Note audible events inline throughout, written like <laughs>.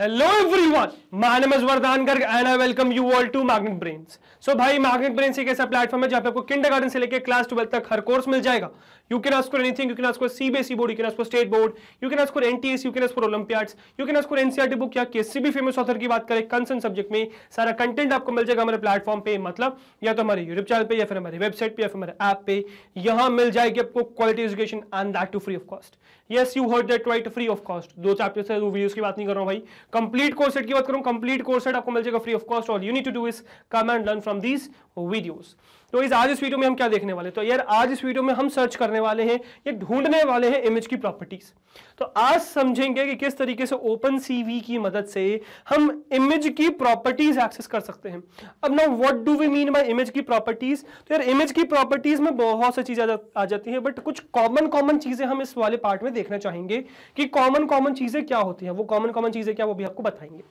Hello everyone my name is Vardaan Garg and I welcome you all to Magnet Brains so भाई Magnet Brains एक ऐसा platform है जहां पे आपको किंडरगार्टन से लेकर क्लास ट्वेल्थ तक हर कोर्स मिल जाएगा You can ask for anything. You can ask for CBSE board. You can ask for state board. You can ask for NTS. You can ask for Olympiads. You can ask for NCRT e book या किसी भी famous author की बात करें concern subject में सारा content आपको मिल जाएगा हमारे प्लेटफॉर्म पे मतलब या तो हमारे यूट्यूब चैनल पे या फिर हमारे वेबसाइट पे या फिर हमारे ऐप पे यहाँ मिल जाएगी आपको quality education and that too free of cost yes you heard that right free of cost दो चैप्टर से वीडियोस की बात नहीं कर रहा हूँ भाई कंप्लीट कोर्स सेट की बात करूँ कंप्लीट कोर्स सेट आपको मिल जाएगा फ्री ऑफ कॉस्ट और you need to do is come and learn from these videos तो इस आज इस वीडियो में हम क्या देखने वाले तो यार आज इस वीडियो में हम सर्च करने वाले हैं ये ढूंढने वाले हैं इमेज की प्रॉपर्टीज तो आज समझेंगे कि किस तरीके से ओपन सीवी की मदद से हम इमेज की प्रॉपर्टीज एक्सेस कर सकते हैं अब ना what do we mean by image की प्रॉपर्टीज तो यार इमेज की प्रॉपर्टीज में बहुत सी चीजें आ जाती है बट कुछ कॉमन कॉमन चीजें हम इस वाले पार्ट में देखना चाहेंगे कि कॉमन कॉमन चीजें क्या होती है वो कॉमन कॉमन चीजें क्या वो भी आपको बताएंगे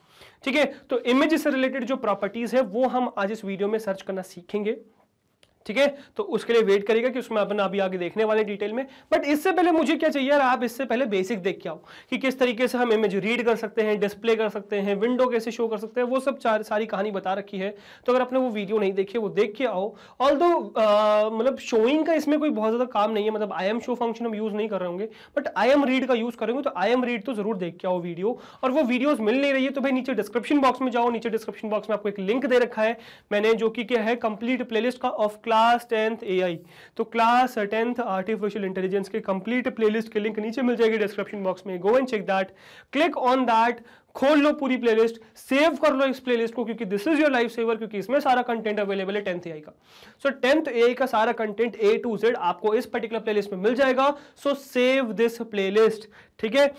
ठीक है तो इमेज से रिलेटेड जो प्रॉपर्टीज है वो हम आज इस वीडियो में सर्च करना सीखेंगे ठीक है तो उसके लिए वेट करेगा कि उसमें अपन अभी आगे देखने वाले डिटेल में बट इससे पहले मुझे क्या चाहिए यार आप इससे पहले बेसिक देख के आओ कि किस तरीके से हम इमेज रीड कर सकते हैं डिस्प्ले कर सकते हैं विंडो कैसे शो कर सकते हैं वो सब सारी कहानी बता रखी है तो अगर आपने वो वीडियो नहीं देखी वो देख के आओ ऑल दो मतलब शोइंग का इसमें कोई बहुत ज़्यादा काम नहीं है मतलब आई एम शो फंक्शन हम यूज़ नहीं कर रहे होंगे बट आई एम रीड का यूज़ करेंगे तो आई एम रीड तो ज़रूर देख के आओ वीडियो और वो वीडियोज़ मिल नहीं रही है तो भाई नीचे डिस्क्रिप्शन बॉक्स में जाओ नीचे डिस्क्रिप्शन बॉक्स में आपको एक लिंक दे रखा है मैंने जो कि क्या है कंप्लीट प्लेलिस्ट का ऑफ क्लास टेंथ एआई तो क्लास टेंथ आर्टिफिशियल इंटेलिजेंस के कंप्लीट प्लेलिस्ट के लिंक नीचे मिल जाएगी डिस्क्रिप्शन बॉक्स में go and check that click on that खोल लो पूरी प्लेलिस्ट सेव कर लो इस प्लेलिस्ट को क्योंकि this is your life saver क्योंकि इसमें सारा कंटेंट अवेलेबल है टेंथ एआई का सो टेंथ एआई का सारा कंटेंट ए टू जेड आपको इस पर्टिकुलर प्लेलिस्ट में मिल जाएगा सो सेव दिस प्लेलिस्ट ठीक है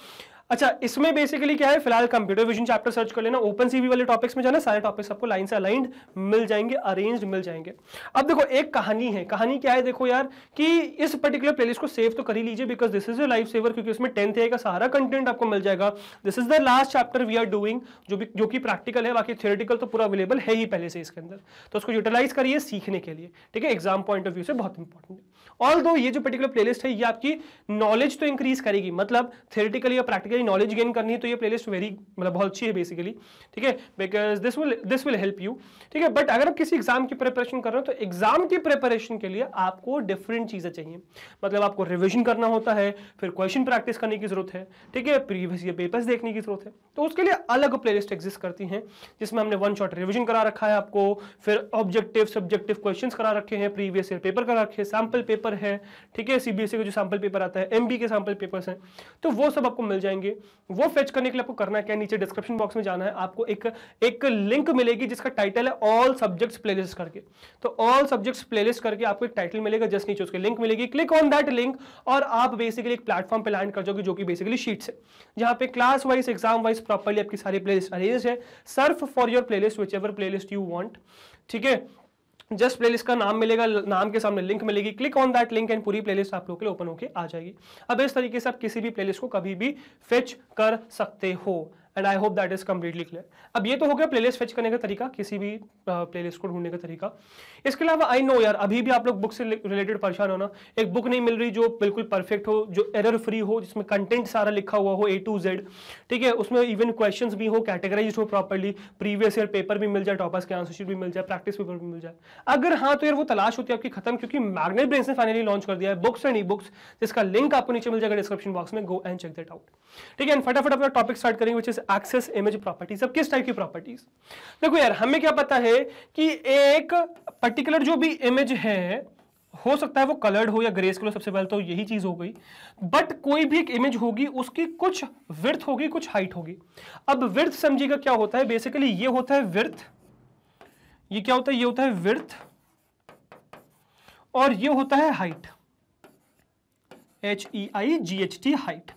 अच्छा इसमें बेसिकली क्या है फिलहाल कंप्यूटर विजन चैप्टर सर्च कर लेना ओपन सीवी वाले टॉपिक्स में जाना सारे टॉपिक्स आपको लाइन से अलाइंड मिल जाएंगे अरेंज्ड मिल जाएंगे अब देखो एक कहानी है कहानी क्या है देखो यार कि इस पर्टिकुलर प्लेलिस्ट को सेव तो कर ही लीजिए because this is a life saver क्योंकि उसमें टेंथ ए का सारा कंटेंट आपको मिल जाएगा this is the last chapter we are doing जो भी जो कि प्रैक्टिकल है बाकी थियोरेटिकल तो पूरा अवेलेबल है ही पहले से इसके अंदर तो उसको यूटिलाइज करिए सीखने के लिए ठीक है एग्जाम पॉइंट ऑफ व्यू से बहुत इंपॉर्टेंट है ऑल ये जो पर्टिकुलर प्लेलिस्ट है ये आपकी नॉलेज तो इंक्रीज करेगी मतलब थियोरेटिकली या प्रैक्टिकल यदि नॉलेज गेन करनी है तो ये प्लेलिस्ट वेरी मतलब बहुत अच्छी है बेसिकली ठीक है because this will this will help you ठीक है बट अगर आप किसी एग्जाम की प्रिपरेशन कर रहे हो तो एग्जाम की प्रिपरेशन के लिए आपको डिफरेंट चीज़ें चाहिए मतलब आपको रिविजन करना होता है फिर क्वेश्चन प्रैक्टिस करने की जरूरत है ठीक है प्रीवियस ये पेपर्स देखने की जरूरत है तो उसके लिए अलग प्लेलिस्ट एग्जिस्ट करती हैं जिसमें हमने वन शॉट रिविजन करा रखा है आपको फिर ऑब्जेक्टिव सब्जेक्टिव क्वेश्चन करा रखे हैं प्रीवियस ईयर पेपर करा रखे हैं सैम्पल पेपर है ठीक है सीबीएसई का जो सैम्पल पेपर आता है एमबी के सैम्पल पेपर्स हैं तो वो सब आपको मिल जाएंगे चाहिए वो फेच करने के लिए आपको करना है क्या नीचे डिस्क्रिप्शन बॉक्स में जाना है आपको एक एक लिंक मिलेगी जिसका टाइटल है ऑल सब्जेक्ट्स प्लेलिस्ट करके तो ऑल सब्जेक्ट्स प्लेलिस्ट करके आपको एक टाइटल मिलेगा जस्ट नीचे उसके लिंक मिलेगी क्लिक ऑन दैट लिंक और आप बेसिकली एक प्लेटफॉर्म पर लैंड कर जाओगे जो कि बेसिकली शीट्स है जहाँ पे class wise exam wise properly आपकी सारी प्लेलिस्ट अरेंज है surf for your playlist whichever playlist you want ठीक है जस्ट प्लेलिस्ट का नाम मिलेगा नाम के सामने लिंक मिलेगी click on that link and पूरी प्लेलिस्ट आप लोग के लिए ओपन होकर आ जाएगी अब इस तरीके से आप किसी भी प्लेलिस्ट को कभी भी फेच कर सकते हो and I hope that is completely clear अब ये तो हो गया प्लेलिस्ट फेच करने का तरीका किसी भी प्लेलिस्ट को ढूंढने का तरीका इसके अलावा आई नो यार अभी भी आप लोग बुक से रिलेटेड परेशान होना एक बुक नहीं मिल रही जो बिल्कुल परफेक्ट हो जो एरर फ्री हो जिसमें कंटेंट सारा लिखा हुआ हो ए टू जेड ठीक है उसमें इवन क्वेश्चन भी हो कैटेगराइज हो प्रॉपरली प्रीवियस ईयर पेपर भी मिल जाए टॉपर्स के आंसर शीट भी मिल जाए प्रैक्टिस पेपर भी मिल जाए अगर हाँ तो यार वो तलाश होती है आपकी खत्म क्योंकि मैग्नेट ब्रेन ने फाइनली लॉन्च कर दिया है बुक्स एंड ई बुक्स जिसका लिंक आपको नीचे मिल जाएगा डिस्क्रिप्शन बॉक्स में go and check that out ठीक है एंड फटाफट अपना टॉपिक स्टार्ट करेंगे which is access image properties अब किस टाइप की प्रॉपर्टीज देखो यार हमें क्या पता है कि एक पर्टिकुलर जो भी इमेज है हो सकता है वो कलर्ड हो या ग्रेस कलर सबसे पहले तो यही चीज़ हो गई बट कोई भी एक इमेज होगी उसकी कुछ विर्थ होगी कुछ हाइट होगी अब विर्थ समझिएगा क्या होता है बेसिकली ये होता है विर्थ ये क्या होता है ये होता है विर्थ और ये होता है height H E I G H T height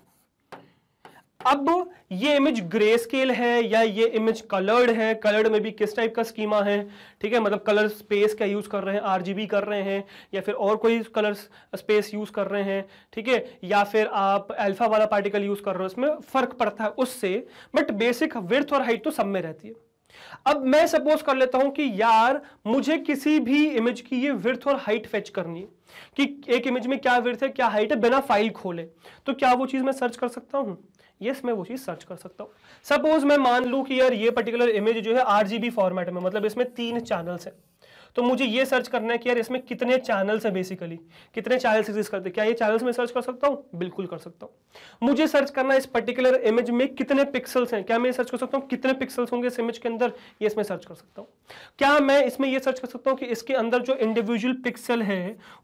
अब ये इमेज ग्रे स्केल है या ये इमेज कलर्ड है कलर्ड में भी किस टाइप का स्कीमा है ठीक है मतलब कलर स्पेस का यूज़ कर रहे हैं आरजीबी कर रहे हैं या फिर और कोई कलर स्पेस यूज़ कर रहे हैं ठीक है या फिर आप अल्फा वाला पार्टिकल यूज़ कर रहे हो उसमें फ़र्क पड़ता है उससे बट बेसिक विर्थ और हाइट तो सब में रहती है अब मैं सपोज कर लेता हूं कि यार मुझे किसी भी इमेज की ये विर्थ और हाइट फेच करनी है कि एक इमेज में क्या विर्थ है क्या हाइट है बिना फाइल खोले तो क्या वो चीज़ मैं सर्च कर सकता हूं यस मैं वो चीज़ सर्च कर सकता हूँ सपोज मैं मान लूँ कि यार ये पर्टिकुलर इमेज जो है आरजीबी फॉर्मेट में मतलब इसमें तीन चैनल्स हैं तो मुझे ये सर्च करना है कि यार इसमें कितने चैनल्स हैं बेसिकली कितने चैनल्स एग्जिस्ट करते हैं क्या ये चैनल्स में सर्च कर सकता हूँ बिल्कुल कर सकता हूँ मुझे सर्च करना इस पर्टिकुलर इमेज में कितने पिक्सल्स हैं क्या मैं ये सर्च कर सकता हूँ कितने पिक्सल्स होंगे इस इमेज के अंदर ये इसमें सर्च कर सकता हूँ क्या मैं इसमें यह सर्च कर सकता हूँ कि इसके अंदर जो इंडिविजुअल पिक्सल है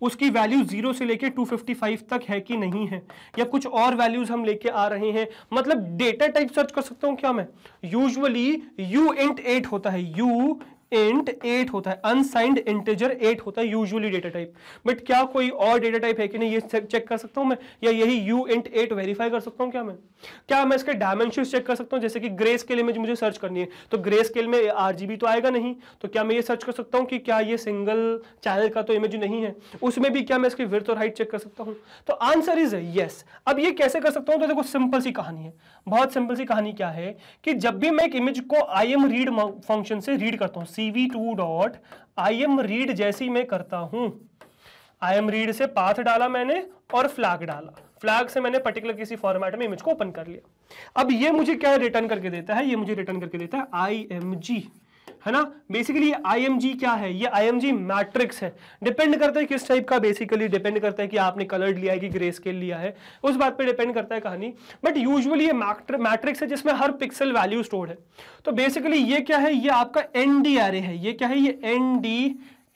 उसकी वैल्यू जीरो से लेकर टू तक है कि नहीं है या कुछ और वैल्यूज हम लेके आ रहे हैं मतलब डेटा टाइप सर्च कर सकता हूँ क्या मैं यूजली यू इंट एट होता है यू इंट एट होता है अनसाइंड इंटेजर एट होता है यूजुअली डेटा टाइप बट क्या कोई और डेटा टाइप है कि नहीं ये चेक कर सकता हूं मैं या यही यू इंट एट वेरीफाई कर सकता हूं क्या मैं क्या मैं इसके डायमेंशन चेक कर सकता हूं जैसे कि ग्रे स्केल इमेज मुझे सर्च करनी है तो ग्रे स्केल में आर तो आएगा नहीं तो क्या मैं ये सर्च कर सकता हूँ कि क्या ये सिंगल चैनल का तो इमेज नहीं है उसमें भी क्या मैं इसकी विर्थ और हाइट चेक कर सकता हूँ तो आंसर इज येस अब ये कैसे कर सकता हूँ तो देखो सिंपल सी कहानी है बहुत सिंपल सी कहानी क्या है कि जब भी मैं एक इमेज को आई एम रीड फंक्शन से रीड करता हूं CV two dot I M read जैसी मैं करता हूं आई एम रीड से पाथ डाला मैंने और फ्लैग डाला फ्लैग से मैंने पर्टिकुलर किसी फॉर्मेट में इमेज को ओपन कर लिया अब ये मुझे क्या रिटर्न करके देता है ये मुझे रिटर्न करके देता है आई एम जी है ना बेसिकली आईएमजी क्या है ये आईएमजी मैट्रिक्स है डिपेंड करता है किस टाइप का बेसिकली डिपेंड करता है कि आपने कलर्ड लिया है कि ग्रे स्केल लिया है उस बात पे डिपेंड करता है कहानी बट यूजुअली ये मैट्रिक्स है जिसमें हर पिक्सल वैल्यू स्टोर्ड है तो बेसिकली ये क्या है ये आपका एन एरे है ये क्या है ये एन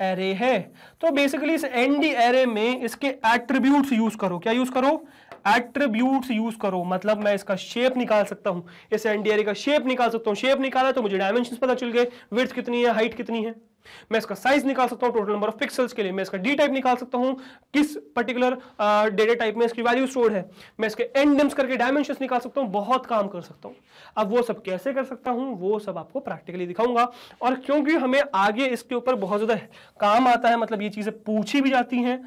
एरे है तो बेसिकली इस एन एरे में इसके एट्रीब्यूट्स यूज करो क्या यूज करो एट्रीब्यूट यूज करो मतलब मैं इसका शेप निकाल सकता हूं इस एनडीआर e का शेप निकाल सकता हूं शेप निकाला तो मुझे डायमेंशन पता चल गए विथ कितनी है हाइट कितनी है मैं इसका साइज निकाल सकता हूं टोटल नंबर ऑफ पिक्सल्स के लिए मैं इसका डी टाइप निकाल सकता हूं किस पर्टिकुलर डेटा टाइप में इसकी वैल्यू स्टोर है मैं इसके एंडम्स करके डायमेंशन निकाल सकता हूं बहुत काम कर सकता हूं अब वो सब कैसे कर सकता हूं वो सब आपको प्रैक्टिकली दिखाऊंगा और क्योंकि हमें आगे इसके ऊपर बहुत ज़्यादा काम आता है मतलब ये चीज़ें पूछी भी जाती हैं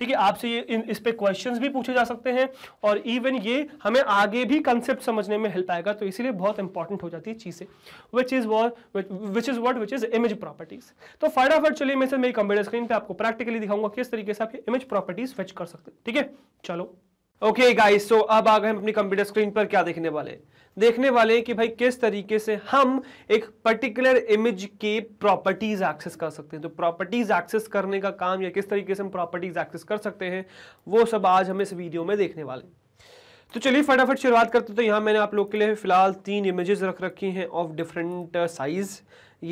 ठीक है आपसे ये इन, इस पे क्वेश्चंस भी पूछे जा सकते हैं और इवन ये हमें आगे भी कंसेप्ट समझने में हेल्प आएगा तो इसीलिए बहुत इंपॉर्टेंट हो जाती है चीज़ें which is what which is what which is image properties तो फटाफट चलिए मैं सर मेरी कंप्यूटर स्क्रीन पर आपको प्रैक्टिकली दिखाऊंगा किस तरीके से आप इमेज प्रॉपर्टीज फिच कर सकते हैं ठीक है चलो ओके गाइस सो अब आ गए हम अपनी कंप्यूटर स्क्रीन पर क्या देखने वाले देखने वाले हैं कि भाई किस तरीके से हम एक पर्टिकुलर इमेज के प्रॉपर्टीज एक्सेस कर सकते हैं तो प्रॉपर्टीज एक्सेस करने का काम या किस तरीके से हम प्रॉपर्टीज एक्सेस कर सकते हैं वो सब आज हम इस वीडियो में देखने वाले हैं तो चलिए फटाफट शुरुआत करते तो यहाँ मैंने आप लोग के लिए फिलहाल तीन इमेजेस रख रखी हैं ऑफ डिफरेंट साइज़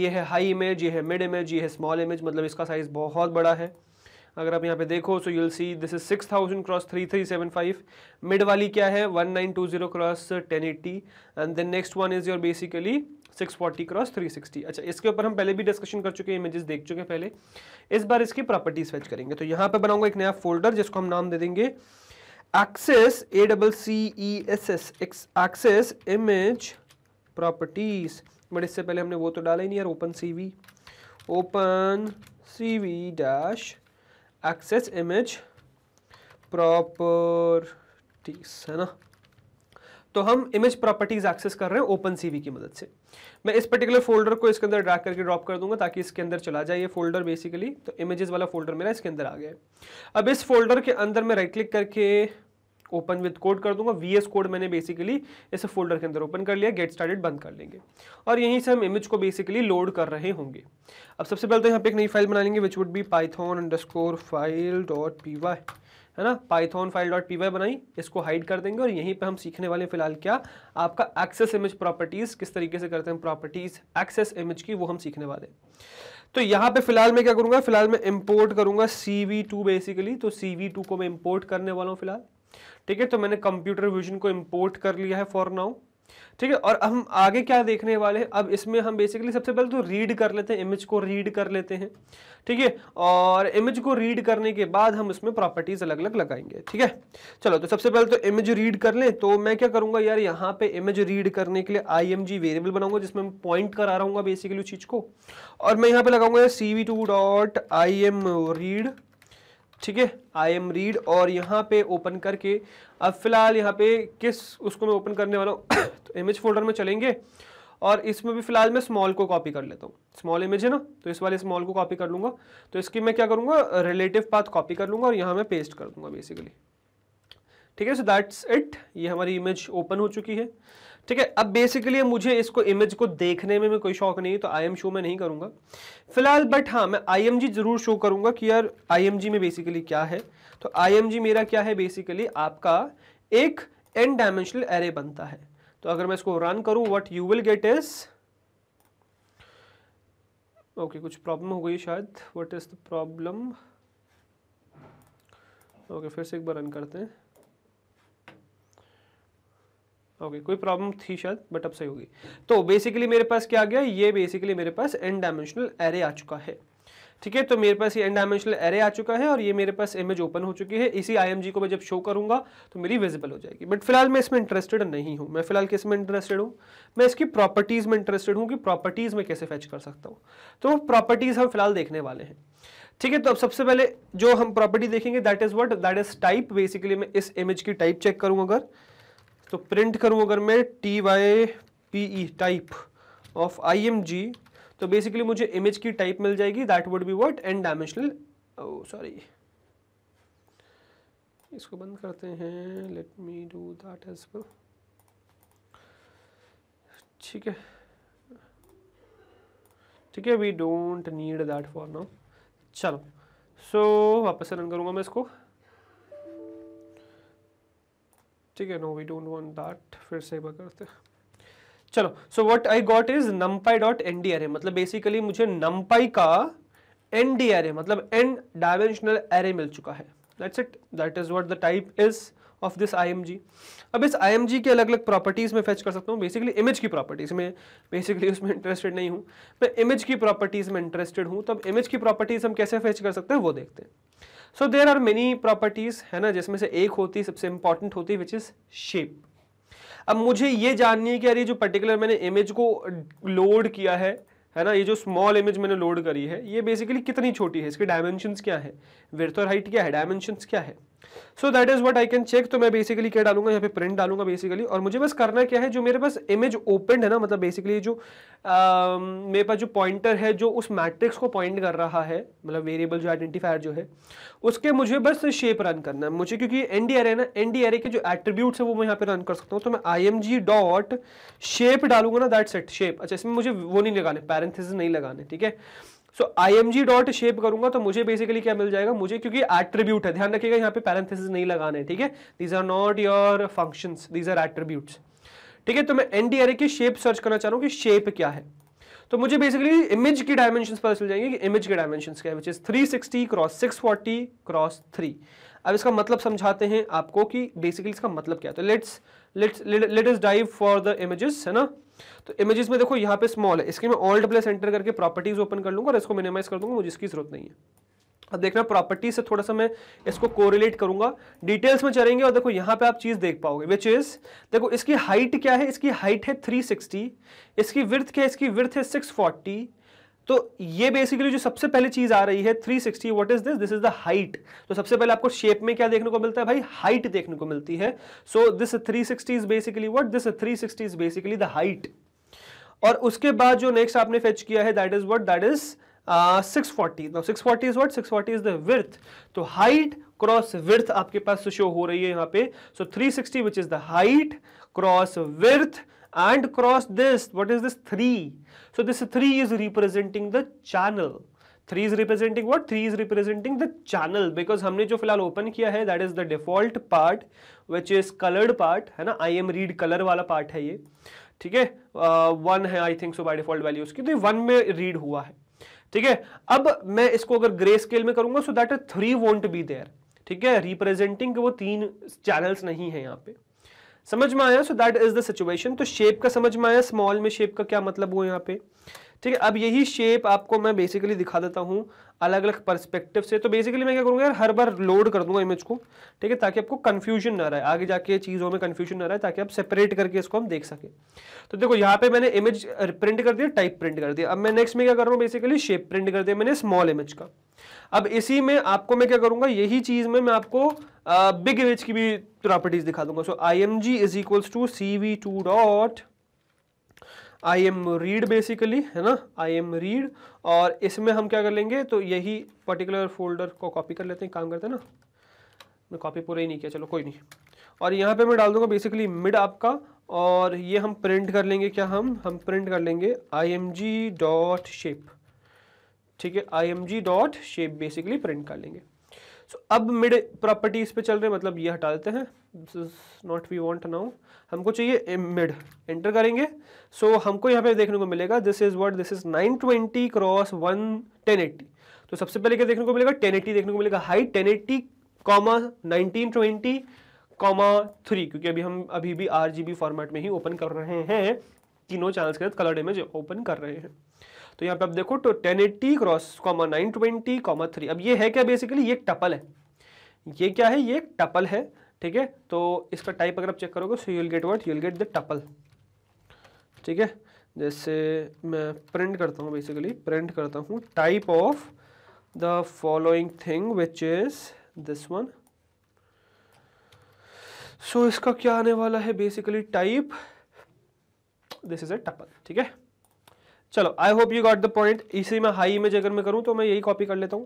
ये है हाई इमेज ये है मिड इमेज ये है स्मॉल इमेज मतलब इसका साइज़ बहुत बड़ा है अगर आप यहाँ पे देखो so you'll see this is six thousand cross three three seven five mid वाली क्या है one nine two zero cross ten eighty and then next one is your basically six forty cross three sixty अच्छा इसके ऊपर हम पहले भी discussion कर चुके हैं इमेजेस देख चुके हैं पहले इस बार इसकी प्रॉपर्टीज फेच करेंगे तो यहाँ पे बनाऊंगा एक नया फोल्डर जिसको हम नाम दे देंगे access A double C E S S access image properties but इससे पहले हमने वो तो डाला ही नहीं यार open C V open C V dash access image properties है ना तो हम इमेज प्रॉपर्टीज एक्सेस कर रहे हैं ओपन सीवी की मदद से मैं इस पर्टिकुलर फोल्डर को इसके अंदर ड्रैग करके ड्रॉप कर दूंगा ताकि इसके अंदर चला जाए ये फोल्डर बेसिकली तो इमेजेस वाला फोल्डर मेरा इसके अंदर आ गया है अब इस फोल्डर के अंदर मैं राइट क्लिक करके ओपन विद कोड कर दूंगा वी कोड मैंने बेसिकली इस फोल्डर के अंदर ओपन कर लिया गेट स्टार्टेड बंद कर लेंगे और यहीं से हम इमेज को बेसिकली लोड कर रहे होंगे अब सबसे पहले तो यहाँ पे एक नई फाइल बना लेंगे which would be Python score file dot P Y है ना Python file dot P Y बनाई इसको हाइड कर देंगे और यहीं पे हम सीखने वाले फिलहाल क्या आपका एक्सेस इमेज प्रॉपर्टीज़ किस तरीके से करते हैं प्रॉपर्टीज़ एक्सेस इमेज की वो हम सीखने वाले तो यहाँ पे फिलहाल मैं क्या करूँगा फिलहाल मैं इम्पोर्ट करूँगा सी वी टू बेसिकली तो सी वी टू को मैं इम्पोर्ट करने वाला हूँ फिलहाल ठीक है तो मैंने कंप्यूटर विजन को इम्पोर्ट कर लिया है फॉर नाउ ठीक है और हम आगे क्या देखने वाले हैं अब इसमें हम बेसिकली सबसे पहले तो रीड कर लेते हैं इमेज को रीड कर लेते हैं ठीक है और इमेज को रीड करने के बाद हम इसमें प्रॉपर्टीज अलग अलग लगाएंगे ठीक है चलो तो सबसे पहले तो इमेज रीड कर लें तो मैं क्या करूंगा यार यहाँ पे इमेज रीड करने के लिए आई एम जी वेरिएबल बनाऊंगा जिसमें मैं पॉइंट करा रहा हूँ बेसिकली उस चीज़ को और मैं यहाँ पे लगाऊंगा C V two dot I M read ठीक है आई एम रीड और यहाँ पे ओपन करके अब फिलहाल यहाँ पे किस उसको मैं ओपन करने वाला हूँ <coughs> तो इमेज फोल्डर में चलेंगे और इसमें भी फिलहाल मैं स्मॉल को कॉपी कर लेता हूँ स्मॉल इमेज है ना तो इस वाले स्मॉल को कॉपी कर लूँगा तो इसकी मैं क्या करूँगा रिलेटिव पाथ कॉपी कर लूँगा और यहाँ मैं पेस्ट कर दूँगा बेसिकली ठीक है सो दैट्स इट ये हमारी इमेज ओपन हो चुकी है ठीक है अब बेसिकली मुझे इसको इमेज को देखने में में कोई शौक नहीं है तो आई एम शो में नहीं करूंगा फिलहाल बट हाँ मैं आई ज़रूर शो करूंगा कि यार आई में बेसिकली क्या है तो आई मेरा क्या है बेसिकली आपका एक एन डायमेंशनल एरे बनता है तो अगर मैं इसको रन करूं what you will get is okay कुछ प्रॉब्लम हो गई शायद what is the problem okay फिर से एक बार रन करते हैं ओके कोई प्रॉब्लम थी शायद बट अब सही होगी तो बेसिकली मेरे पास क्या आ गया ये बेसिकली मेरे पास एन डायमेंशनल एरे आ चुका है ठीक है तो मेरे पास ये एन डायमेंशनल एरे आ चुका है और ये मेरे पास इमेज ओपन हो चुकी है इसी आईएमजी को मैं जब शो करूंगा तो मेरी विजिबल हो जाएगी बट फिलहाल मैं इसमें इंटरेस्टेड नहीं हूँ मैं फिलहाल किस में इंटरेस्टेड हूँ मैं इसकी प्रॉपर्टीज़ में इंटरेस्टेड हूँ कि प्रॉपर्टीज़ में कैसे फैच कर सकता हूँ तो प्रॉपर्टीज़ हम फिलहाल देखने वाले हैं ठीक है तो अब सबसे पहले जो हम प्रॉपर्टी देखेंगे that is what that is type basically मैं इस इमेज की टाइप चेक करूँ अगर तो प्रिंट करूँ अगर मैं T Y P E type of I M G तो बेसिकली मुझे इमेज की टाइप मिल जाएगी that would be what N dimensional sorry इसको बंद करते हैं let me do that as well ठीक है ठीक है we don't need that for now चलो सो so, वापस रन करूंगा मैं इसको ठीक है no we don't want that फिर से एक करते हैं चलो so what I got is numpy dot ndarray मतलब बेसिकली मुझे numpy का एनडीआरए मतलब एन डायमेंशनल एरे मिल चुका है that's it that is what the type is of this IMG अब इस आईएमजी के अलग अलग प्रॉपर्टीज़ में फेच कर सकता हूँ बेसिकली इमेज की प्रॉपर्टीज़ में बेसिकली उसमें इंटरेस्टेड नहीं हूँ मैं इमेज की प्रॉपर्टीज़ में इंटरेस्टेड हूँ तो अब इमेज की प्रॉपर्टीज़ हम कैसे फेच कर सकते हैं वो देखते हैं so there are many properties है ना जिसमें से एक होती सबसे इंपॉर्टेंट होती विच इज शेप अब मुझे ये जाननी है कि यार ये जो पर्टिकुलर मैंने इमेज को लोड किया है है ना ये जो स्मॉल इमेज मैंने लोड करी है ये बेसिकली कितनी छोटी है इसके डायमेंशंस क्या है विर्थ और हाइट क्या है डायमेंशंस क्या है so that is what I can check तो मैं बेसिकली क्या डालूंगा यहाँ पे प्रिंट डालूंगा बेसिकली और मुझे बस करना क्या है जो मेरे पास इमेज ओपन है ना मतलब बेसिकली जो आ, मेरे पास जो पॉइंटर है जो उस मैट्रिक्स को पॉइंट कर रहा है मतलब वेरिएबल जो आइडेंटिफायर जो है उसके मुझे बस शेप रन करना है मुझे क्योंकि एन डी एरे ना एन डी ए के जो एट्रीब्यूट है वो मैं यहाँ पे रन कर सकता हूँ तो मैं I M G dot shape डालूंगा ना दैट सेट शेप अच्छा इसमें मुझे वो नहीं लगाने पैरेंथिस नहीं लगाने ठीक है so I M G dot shape करूंगा तो मुझे बेसिकली क्या मिल जाएगा मुझे क्योंकि एट्रीब्यूट है ध्यान रखिएगा यहाँ पे पैरेंथेसिस नहीं लगाने ठीक है these are not your function these are attribute ठीक है तो मैं एनडीआरए की शेप सर्च करना चाह रहा हूँ कि शेप क्या है तो मुझे बेसिकली इमेज की डायमेंशन पता चल जाएंगे कि इमेज के डायमेंशन क्या है which is 360 cross 640 cross three अब इसका मतलब समझाते हैं आपको कि बेसिकली इसका मतलब क्या है तो let's let's let is dive for the images है ना तो इमेजेस में देखो यहाँ पे स्मॉल है इसके मैं ऑल्ट प्लस एंटर करके प्रॉपर्टीज ओपन कर लूंगा और इसको मिनिमाइज कर दूंगा मुझे इसकी जरूरत नहीं है अब देखना प्रॉपर्टी से थोड़ा सा मैं इसको कोरिलेट करूंगा डिटेल्स में चलेंगे और देखो यहाँ पे आप चीज़ देख पाओगे विच इज़ देखो इसकी हाइट क्या है इसकी हाइट है 360 इसकी विर्थ क्या है इसकी विर्थ है 640 तो ये बेसिकली जो सबसे पहले चीज आ रही है 360 sixty what is this this is the height तो सबसे पहले आपको शेप में क्या देखने को मिलता है भाई हाइट देखने को मिलती है so this 360 sixty is basically what this 360 sixty is basically the height और उसके बाद जो नेक्स्ट आपने फेच किया है that is what that is six forty six forty is what six forty is the width तो हाइट क्रॉस विर्थ आपके पास show हो रही है यहाँ पे so three sixty which is the height cross width and cross this. What is this? 3. So this 3 is representing the channel. 3 is representing what? 3 is representing the channel because humne jo filhal open kiya hai that is the default part which is colored part hai na I am read color wala part है ये ठीक है one है I think so by default value उसकी तो ये one में read हुआ है ठीक है अब मैं इसको अगर ग्रे स्केल में करूंगा so that three won't be there ठीक है रिप्रेजेंटिंग वो तीन चैनल्स नहीं है यहाँ पे समझ में आया so that is the situation तो शेप का समझ में आया स्मॉल में शेप का क्या मतलब हुआ यहाँ पे ठीक है अब यही शेप आपको मैं बेसिकली दिखा देता हूँ अलग अलग परस्पेक्टिव से तो बेसिकली मैं क्या करूँगा यार हर बार लोड कर दूंगा इमेज को ठीक है ताकि आपको कन्फ्यूजन ना रहे आगे जाके चीज़ों में कन्फ्यूजन ना रहे ताकि आप सेपरेट करके इसको हम देख सकें तो देखो यहाँ पे मैंने इमेज प्रिंट कर दिया टाइप प्रिंट कर दिया अब मैं नेक्स्ट में क्या कर रहा हूँ बेसिकली शेप प्रिंट कर दिया मैंने स्मॉल इमेज का अब इसी में आपको मैं क्या करूँगा यही चीज़ में मैं आपको बिग इमेज की भी प्रॉपर्टीज दिखा दूंगा so I M G is equals to C V two dot I M read basically है ना आई एम रीड और इसमें हम क्या कर लेंगे तो यही पर्टिकुलर फोल्डर को कॉपी कर लेते हैं काम करते हैं ना मैं कॉपी पूरा ही नहीं किया चलो कोई नहीं और यहाँ पे मैं डाल दूंगा बेसिकली मिड आपका और ये हम प्रिंट कर लेंगे क्या हम हम प्रिंट कर लेंगे I M G dot shape ठीक है I M G dot shape basically print कर लेंगे सो so, अब मिड प्रॉपर्टीज पे चल रहे मतलब ये हटा देते हैं this is not we want now हमको चाहिए मिड एंटर करेंगे सो so, हमको यहाँ पे देखने को मिलेगा this is word this is 920 cross ten तो सबसे पहले क्या देखने को मिलेगा 1080 देखने को मिलेगा हाई 1080 कॉमा कॉमा थ्री क्योंकि अभी हम अभी भी आर फॉर्मेट में ही ओपन कर रहे हैं तीनों चांस के साथ कलर इमेज ओपन कर रहे हैं तो यहाँ पे आप देखो तो ten eighty cross comma nine twenty comma three अब ये है क्या बेसिकली ये टपल है ये क्या है ये टपल है ठीक है तो इसका टाइप अगर आप चेक करोगे so you'll get what you'll get the tuple ठीक है जैसे मैं प्रिंट करता हूँ बेसिकली प्रिंट करता हूँ type of the following thing which is this one so इसका क्या आने वाला है basically type this is a tuple ठीक है चलो I hope you got the point इसी में हाई इमेज अगर मैं करूं तो मैं यही कॉपी कर लेता हूं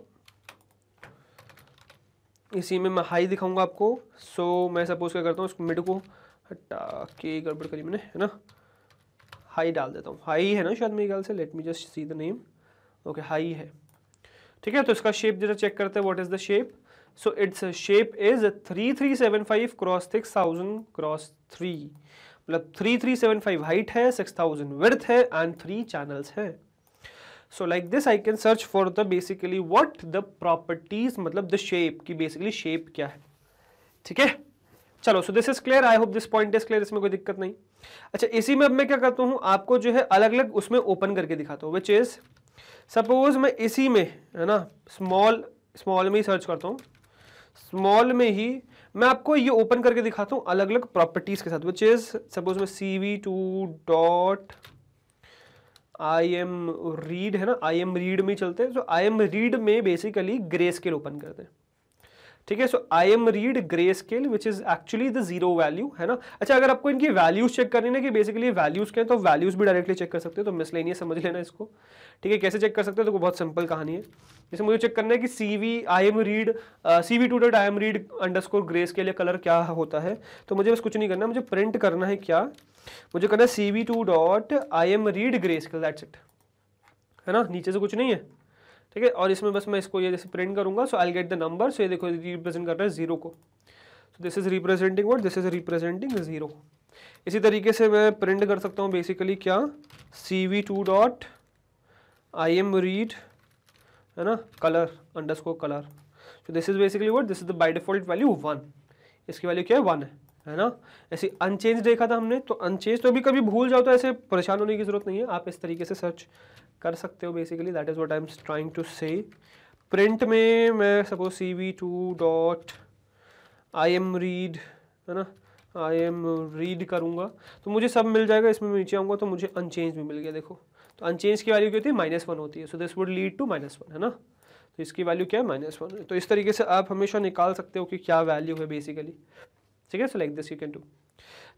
इसी में मैं हाई दिखाऊंगा आपको सो so, मैं सपोज क्या करता हूँ मिड को हटा के गड़बड़ करी मैंने है ना हाई डाल देता हूँ हाई है ना शायद मेरी ख्याल से let me just see the name okay high है ठीक है तो इसका शेप जरा चेक करते हैं what is the shape so it's shape is three three seven five cross six thousand cross three मतलब three three seven five height है सिक्स थाउजेंड विर्थ है एंड थ्री चैनल्स हैं so like this I can search for the basically what the properties मतलब the shape की basically shape क्या है ठीक है चलो so this is clear I hope this point is clear इसमें कोई दिक्कत नहीं अच्छा इसी में अब मैं क्या करता हूँ आपको जो है अलग अलग उसमें ओपन करके दिखाता हूँ विच इज सपोज मैं इसी में है ना स्मॉल स्मॉल में ही सर्च करता हूँ स्मॉल में ही मैं आपको ये ओपन करके दिखाता हूँ अलग अलग प्रॉपर्टीज के साथ विच इज सपोज मैं C V two dot I M read है ना आई एम रीड में चलते हैं तो आई एम रीड में बेसिकली ग्रे स्केल ओपन करते हैं ठीक है so I M read grey scale which is actually the zero value है ना अच्छा अगर आपको इनकी वैल्यूज चेक करनी ना कि बेसिकली वैल्यूज क्या है तो वैल्यूज भी डायरेक्टली चेक कर सकते हो तो मिस लेनी है समझ लेना इसको ठीक है कैसे चेक कर सकते हो तो बहुत सिंपल कहानी है जैसे मुझे चेक करना है कि C V I M read C V two dot I M read underscore grey scale या कलर क्या होता है तो मुझे बस कुछ नहीं करना मुझे प्रिंट करना है क्या मुझे करना है C V two dot I M read grey scale that's it है ना नीचे से कुछ नहीं है ठीक है और इसमें बस मैं इसको ये जैसे प्रिंट करूंगा so I get the number so ये देखो रिप्रेजेंट कर रहा है जीरो को so this is representing what this is representing zero इसी तरीके से मैं प्रिंट कर सकता हूँ बेसिकली क्या C V two dot I M read है ना colour underscore colour so this is basically what this is the by default value one इसकी वैल्यू क्या है वन है है ना ऐसे अनचेंज देखा था हमने तो अनचेंज तो अभी कभी भूल जाओ तो ऐसे परेशान होने की ज़रूरत नहीं है आप इस तरीके से सर्च कर सकते हो basically that is what I am trying to say print में मैं suppose C V two dot I M read है ना आई एम रीड करूँगा तो मुझे सब मिल जाएगा इसमें नीचे आऊँगा तो मुझे अनचेंज भी मिल गया देखो तो अनचेंज की वैल्यू क्या होती है माइनस वन होती है so this would lead to minus one है ना तो इसकी वैल्यू क्या है माइनस वन तो इस तरीके से आप हमेशा निकाल सकते हो कि क्या वैल्यू है बेसिकली ठीक है so like this you can do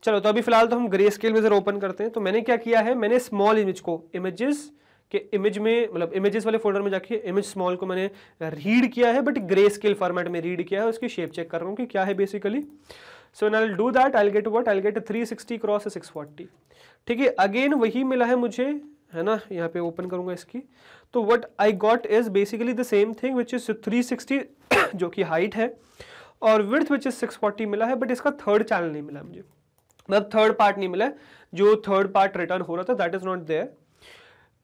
चलो तो अभी फिलहाल तो हम ग्रे स्केल में जरा ओपन करते हैं तो मैंने क्या किया है मैंने स्मॉल इमेज को इमेजेस के इमेज में मतलब इमेजेस वाले फोल्डर में जाके इमेज स्मॉल को मैंने रीड किया है बट ग्रे स्केल फॉर्मेट में रीड किया है उसकी शेप चेक कर रहा हूँ कि क्या है basically so and I do that I get what I get three sixty cross six forty ठीक है अगेन वही मिला है मुझे है ना यहाँ पे ओपन करूंगा इसकी तो what I got is basically the same thing which is three sixty जो कि हाइट है और विर्थ विच इज फोर्टी मिला है बट इसका थर्ड चैनल नहीं मिला मुझे मतलब थर्ड पार्ट नहीं मिला जो थर्ड पार्ट रिटर्न हो रहा था दैट इज नॉट देयर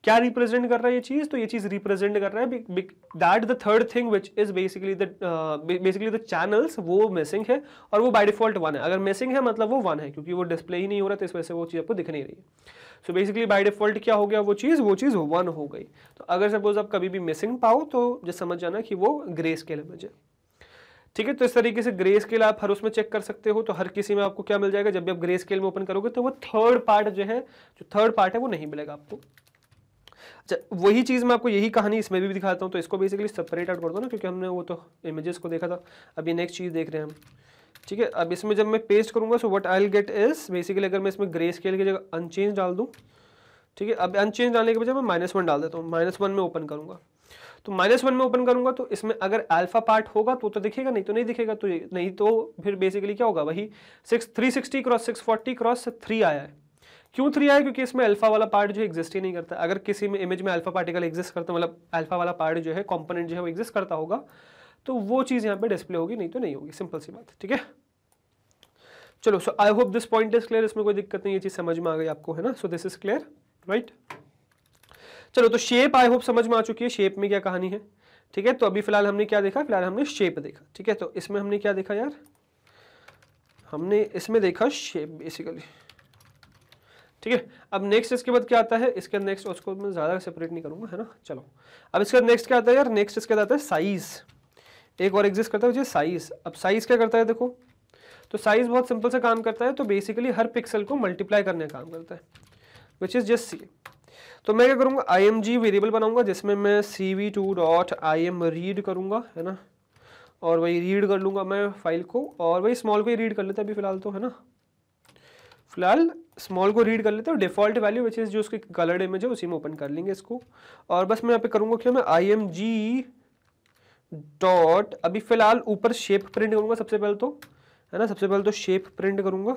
क्या रिप्रेजेंट कर रहा है ये चीज़ तो ये चीज़ रिप्रेजेंट कर रहा है that the third thing which is basically the basically the channels वो मिसिंग है और वो बाय डिफॉल्ट वन है अगर मिसिंग है मतलब वो वन है क्योंकि वो डिस्प्ले ही नहीं हो रहा तो इस वजह से वो चीज़ आपको दिख नहीं रही है सो बेसिकली बाय डिफॉल्ट क्या हो गया वो चीज़ वो चीज़ वन हो गई तो अगर सपोज आप कभी भी मिसिंग पाओ तो जस्ट समझ जाना कि वो ग्रे स्केल में है ठीक है तो इस तरीके से ग्रे स्केल आप हर उसमें चेक कर सकते हो तो हर किसी में आपको क्या मिल जाएगा जब भी आप ग्रे स्केल में ओपन करोगे तो वो थर्ड पार्ट जो है जो थर्ड पार्ट है वो नहीं मिलेगा आपको अच्छा वही चीज़ मैं आपको यही कहानी इसमें भी, दिखाता हूँ तो इसको बेसिकली सेपरेट आउट कर दो ना क्योंकि हमने वो तो इमेजेस को देखा था अभी नेक्स्ट चीज़ देख रहे हैं हम ठीक है अब इसमें जब मैं पेस्ट करूँगा so what I get is basically अगर मैं इसमें ग्रे स्केल की जगह अनचेंज डाल दूँ ठीक है अब अनचेंज डालने के बजाय मैं माइनस वन डाल देता हूँ माइनस वन में ओपन करूँगा तो माइनस वन में ओपन करूंगा तो इसमें अगर अल्फा पार्ट होगा तो तो दिखेगा नहीं तो नहीं दिखेगा तो नहीं तो फिर बेसिकली क्या होगा वही six three sixty cross six forty cross three आया है क्यों थ्री आया क्योंकि इसमें अल्फा वाला पार्ट जो एग्जिस्ट ही नहीं करता अगर किसी में इमेज में अल्फा पार्टिकल एग्जिस्ट करता मतलब अल्फा वाला पार्ट जो है कॉम्पोनेंट जो है वो एग्जिस्ट करता होगा तो वो चीज़ यहाँ पर डिस्प्ले होगी नहीं तो नहीं होगी सिंपल सी बात ठीक है चलो so I hope this point is clear इसमें कोई दिक्कत नहीं ये चीज़ समझ में आ गई आपको है ना so this is clear right चलो तो शेप आई होप समझ में आ चुकी है शेप में क्या कहानी है ठीक है तो अभी फिलहाल हमने क्या देखा फिलहाल हमने शेप देखा ठीक है तो इसमें हमने क्या देखा यार हमने इसमें देखा शेप बेसिकली ठीक है अब नेक्स्ट इसके बाद क्या आता है इसके नेक्स्ट उसको मैं ज़्यादा सेपरेट नहीं करूंगा है ना चलो अब इसका नेक्स्ट क्या आता है यार नेक्स्ट इसके बाद आता है साइज़ एक और एग्जिस्ट करता है मुझे साइज़ अब साइज़ क्या करता है देखो तो साइज़ बहुत सिंपल से काम करता है तो बेसिकली हर पिक्सल को मल्टीप्लाई करने का काम करता है विच इज़ जस्ट सी तो मैं क्या करूँगा आई एम जी वेरिएबल बनाऊँगा जिसमें मैं C V two dot I M read करूँगा है ना और वही रीड कर लूँगा मैं फाइल को और वही स्मॉल को ही रीड कर लेते हैं अभी फ़िलहाल तो है ना फिलहाल स्मॉल को रीड कर लेते हैं डिफ़ॉल्ट वैल्यू विच इज़ जो उसके कलर्ड इमेज है उसी में ओपन कर लेंगे इसको और बस मैं यहाँ पे करूँगा क्या मैं आई एम जी डॉट अभी फ़िलहाल ऊपर शेप प्रिंट करूँगा सबसे पहले तो है ना सबसे पहले तो शेप प्रिंट करूँगा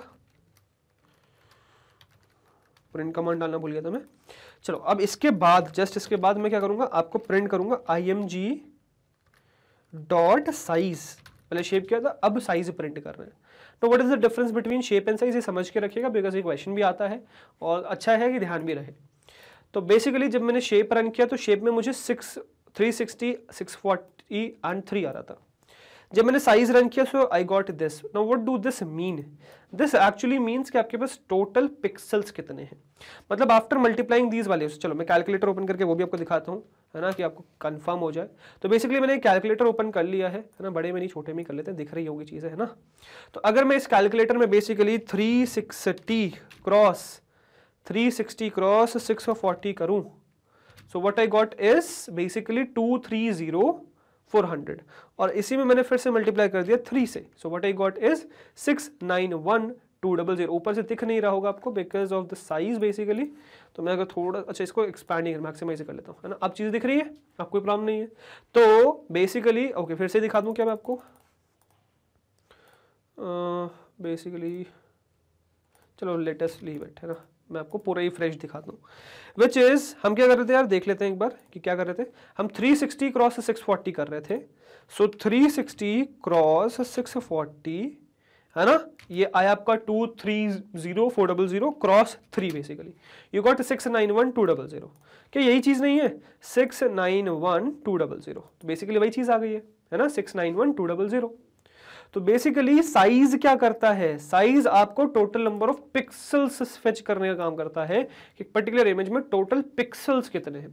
प्रिंट कमांड डालना भूल गया था मैं चलो अब इसके बाद जस्ट इसके बाद मैं क्या करूँगा आपको प्रिंट करूँगा I M G dot size पहले शेप क्या था अब साइज प्रिंट कर रहे हैं तो what is the difference between shape and size ये समझ के रखिएगा बिकॉज ये क्वेश्चन भी आता है और अच्छा है कि ध्यान भी रहे तो बेसिकली जब मैंने शेप रन किया तो शेप में मुझे six three sixty six forty and three आ रहा था जब मैंने साइज रन किया so I got this now what do this mean this actually means कि आपके पास टोटल पिक्सल्स कितने हैं मतलब आफ्टर मल्टीप्लाइंग दीज वाले चलो मैं कैलकुलेटर ओपन करके वो भी आपको दिखाता हूँ है ना कि आपको कंफर्म हो जाए तो बेसिकली मैंने कैलकुलेटर ओपन कर लिया है है ना बड़े में नहीं छोटे में कर लेते हैं दिख रही होगी चीज़ें है ना तो अगर मैं इस कैलकुलेटर में basically three sixty cross three sixty cross six forty करूँ so what I got is basically two three zero four hundred और इसी में मैंने फिर से मल्टीप्लाई कर दिया थ्री से so what I got is six nine one two double zero ऊपर से दिख नहीं रहा होगा आपको because of the size basically तो मैं अगर थोड़ा अच्छा इसको एक्सपैंड मैक्सिम मैक्सिमाइज कर लेता हूँ है ना आप चीज़ दिख रही है आपको कोई प्रॉब्लम नहीं है तो बेसिकली ओके okay, फिर से दिखा दूँ क्या मैं आपको बेसिकली uh, चलो लेटेस्ट लीव इट है ना मैं आपको पूरा ही फ्रेश दिखाता हूँ विच इज़ हम क्या कर रहे थे यार देख लेते हैं एक बार कि क्या कर रहे थे हम 360 क्रॉस 640 कर रहे थे सो so, 360 क्रॉस 640 है ना ये आया आपका two three zero four double zero cross three basically you got six nine one two double zero क्या यही चीज़ नहीं है six nine one two double zero basically वही चीज़ आ गई है है ना six nine one two double zero तो बेसिकली साइज क्या करता है साइज आपको total number of pixels fetch करने का काम करता है कि पर्टिकुलर इमेज में टोटल पिक्सल्स कितने हैं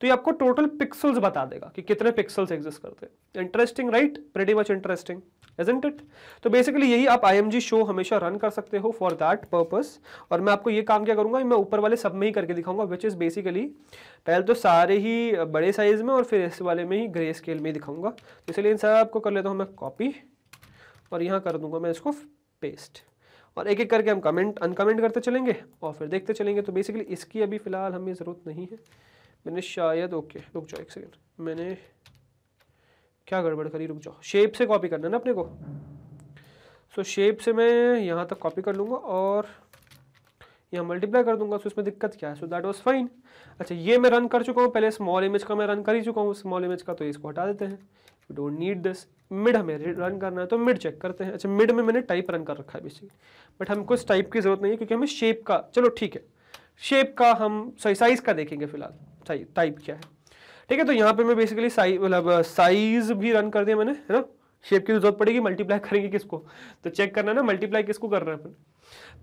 तो ये आपको टोटल पिक्सल्स बता देगा कि कितने पिक्सल्स एग्जिस्ट करते हैं interesting right very much interesting isn't it तो बेसिकली यही आप आई शो हमेशा रन कर सकते हो फॉर दैट पर्पस और मैं आपको ये काम क्या करूंगा मैं ऊपर वाले सब में ही करके दिखाऊंगा विच इज़ बेसिकली पहले तो सारे ही बड़े साइज में और फिर इस वाले में ही ग्रे स्केल में ही दिखाऊंगा तो इसलिए इन सब आपको कर लेता हूँ मैं कॉपी और यहाँ कर दूंगा मैं इसको पेस्ट और एक एक करके हम कमेंट अनकमेंट करते चलेंगे और फिर देखते चलेंगे तो बेसिकली इसकी अभी फ़िलहाल हमें ज़रूरत नहीं है मैंने शायद ओके रुक जाओ एक सेकेंड मैंने क्या गड़बड़ करी रुक जाओ शेप से कॉपी करना है ना अपने को सो so, शेप से मैं यहाँ तक कॉपी कर लूँगा और यहाँ मल्टीप्लाई कर दूंगा तो इसमें दिक्कत क्या है सो दैट वॉज फाइन अच्छा ये मैं रन कर चुका हूँ पहले स्मॉल इमेज का मैं रन कर ही चुका हूँ स्मॉल इमेज का तो इसको हटा देते हैं you don't need this mid हमें रन करना है तो मिड चेक करते हैं अच्छा मिड में मैंने टाइप रन कर रखा है बेसिकली बट हमको इस टाइप की ज़रूरत नहीं है क्योंकि हमें शेप का चलो ठीक है शेप का हम सही साइज़ का देखेंगे फिलहाल सही टाइप क्या है ठीक है तो यहाँ पे मैं बेसिकली साइज मतलब साइज़ uh, भी रन कर दिया मैंने है ना शेप की तो जरूरत पड़ेगी मल्टीप्लाई <laughs> करेंगे किसको तो चेक करना है ना मल्टीप्लाई किसको रहे हैं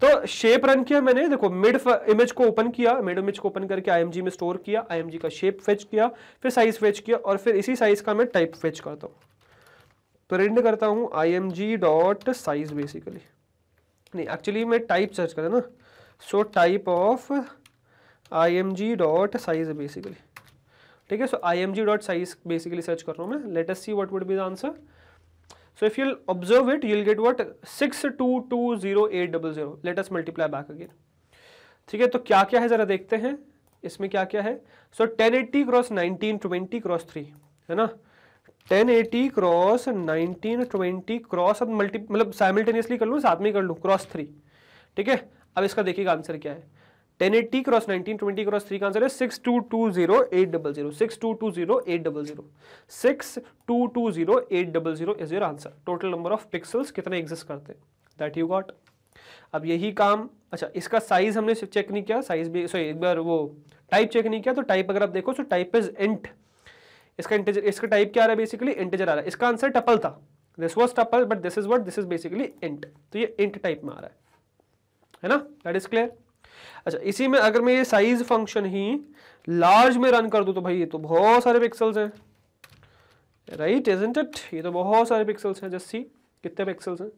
तो शेप रन किया मैंने देखो मिड इमेज को ओपन किया मिड इमेज को ओपन करके आईएमजी में स्टोर किया आईएमजी का शेप फेच किया फिर साइज फेच किया और फिर इसी साइज का मैं टाइप फेच करता हूँ तो रेंड करता हूँ I M G dot size basically नहीं एक्चुअली मैं टाइप सर्च करें ना so type of I M G dot size basically ठीक है so I M G dot size basically search कर रहा हूँ मैं let's see what would be the answer you'll get what six two two zero eight double let us multiply back again ठीक है तो क्या क्या है जरा देखते हैं इसमें क्या क्या है so ten eighty cross nineteen twenty cross three है ना ten eighty cross nineteen twenty cross अब मल्टी मतलब साइमल्टेनियसली कर लूँ साथ में ही कर लूँ क्रॉस थ्री ठीक है अब इसका देखिएगा आंसर क्या है ten eighty cross nineteen twenty cross three का आंसर है six two two zero eight double zero six two two zero eight double zero six two two zero eight double zero is your answer total number of pixels कितने exist करते हैं that you got अब यही काम अच्छा इसका size हमने check नहीं किया साइज भी सॉरी एक बार वो टाइप चेक नहीं किया तो टाइप अगर आप देखो तो टाइप इज एंट इसका इंटेजर इसका टाइप क्या आ रहा है बेसिकली इंटेजर आ रहा है इसका आंसर टपल था this was tuple but this is what this is basically int तो ये इंट टाइप में आ रहा है है ना दैट इज क्लियर अच्छा इसी में अगर मैं ये साइज फंक्शन ही लार्ज में रन कर दूं तो भाई ये तो बहुत सारे पिक्सल्स हैं राइट इजेंट इट ये तो बहुत सारे पिक्सल्स हैं जस्ट सी कितने पिक्सल्स हैं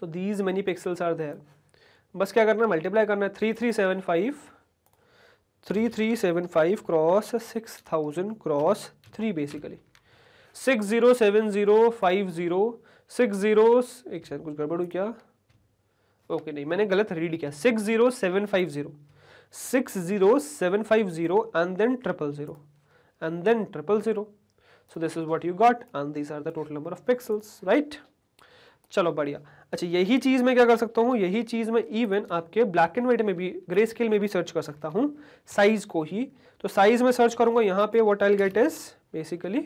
so these many pixels are there बस क्या करना है मल्टीप्लाई करना है three three seven five three three seven five cross six thousand cross three basically six zero seven zero five zero six zero एक शायद कुछ गड़बड़ क्या ओके नहीं मैंने गलत रीड किया six zero seven five zero six zero seven five zero and then triple zero and then triple zero so this is what you got and these are the total number of pixels right चलो बढ़िया अच्छा यही चीज़ मैं क्या कर सकता हूँ यही चीज़ मैं इवन आपके ब्लैक एंड व्हाइट में भी ग्रे स्केल में भी सर्च कर सकता हूँ साइज़ को ही तो साइज़ में सर्च करूँगा यहाँ पे what I get is basically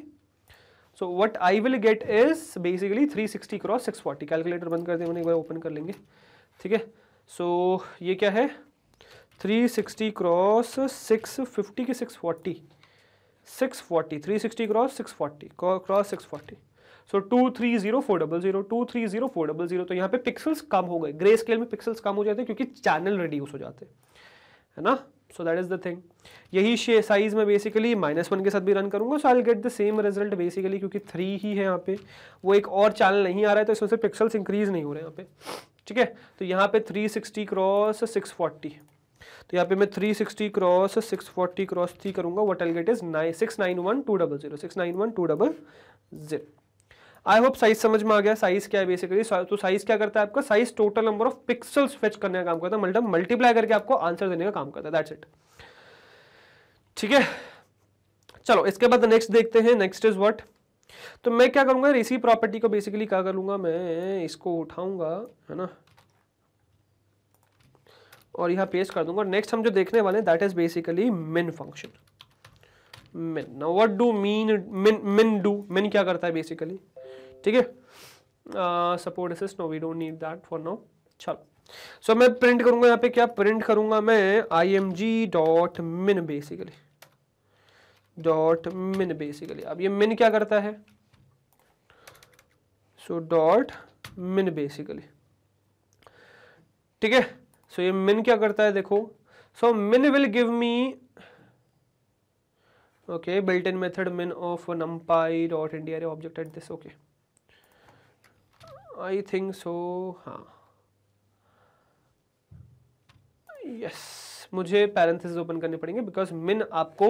so what I will get is basically 360 cross forty calculator बंद कर दें मैंने एक बार ओपन कर लेंगे ठीक है सो ये क्या है 360 क्रॉस सिक्स 650 के forty three sixty cross 640 cross forty so two three zero four double zero two three zero four double zero तो यहाँ पे पिक्सल्स कम हो गए ग्रे स्केल में पिक्सल्स कम हो जाते हैं क्योंकि चैनल रिड्यूस हो जाते हैं है ना so that is the thing यही शे साइज में बेसिकली माइनस वन के साथ भी रन करूंगा so I get the same result basically क्योंकि थ्री ही है यहाँ पे वो एक और चैनल नहीं आ रहा है तो इसमें से पिक्सल्स इंक्रीज नहीं हो रहे यहाँ पे ठीक है तो यहाँ पे 360 क्रॉस 640 तो यहाँ पे मैं 360 क्रॉस 640 क्रॉस थ्री करूंगा what I'll get is nine six nine one two double zero six nine one two double zero I hope size समझ में आ गया साइज क्या है बेसिकली तो साइज क्या करता है आपका size total number of pixels fetch करने का काम करता है मतलब मल्टीप्लाई करके आपको आंसर देने का काम करता है दैट्स इट ठीक है चलो इसके बाद नेक्स्ट देखते हैं नेक्स्ट इज व्हाट तो मैं क्या करूंगा रेसी प्रॉपर्टी को बेसिकली क्या करूंगा मैं इसको उठाऊंगा है ना और यहां पेस्ट कर दूंगा नेक्स्ट हम जो देखने वाले हैं that is basically min function min now what do mean min min do मिन क्या करता है बेसिकली ठीक है support assist no we don't need that for now चलो सो मैं प्रिंट करूंगा यहाँ पे क्या प्रिंट करूंगा मैं I M G dot min basically dot min basically अब ये मिन क्या करता है सो डॉट मिन बेसिकली ठीक है सो ये मिन क्या करता है देखो so min will give me okay built in method min of dot India object at this okay I think so हाँ यस yes, मुझे पैरेंथिस ओपन करने पड़ेंगे बिकॉज मिन आपको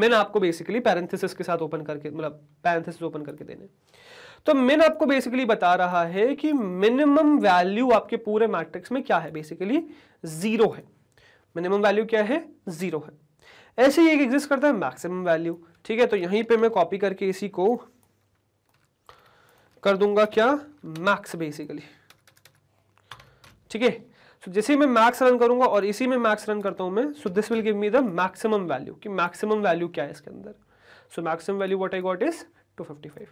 मिन आपको बेसिकली पैरेंथिस के साथ ओपन करके मतलब पैरेंथिस ओपन करके देने तो मिन आपको बेसिकली बता रहा है कि मिनिमम वैल्यू आपके पूरे मैट्रिक्स में क्या है बेसिकली जीरो है मिनिमम वैल्यू क्या है जीरो है ऐसे ही एक एग्जिस्ट करता है मैक्सिमम वैल्यू ठीक है तो यहीं पे मैं कॉपी करके इसी को कर दूंगा क्या मैक्स बेसिकली ठीक है सो जैसे मैं मैक्स रन करूंगा और इसी में मैक्स रन करता हूं मैं so this will give me the maximum value कि मैक्सिमम वैल्यू क्या है इसके अंदर so maximum value what I got is 255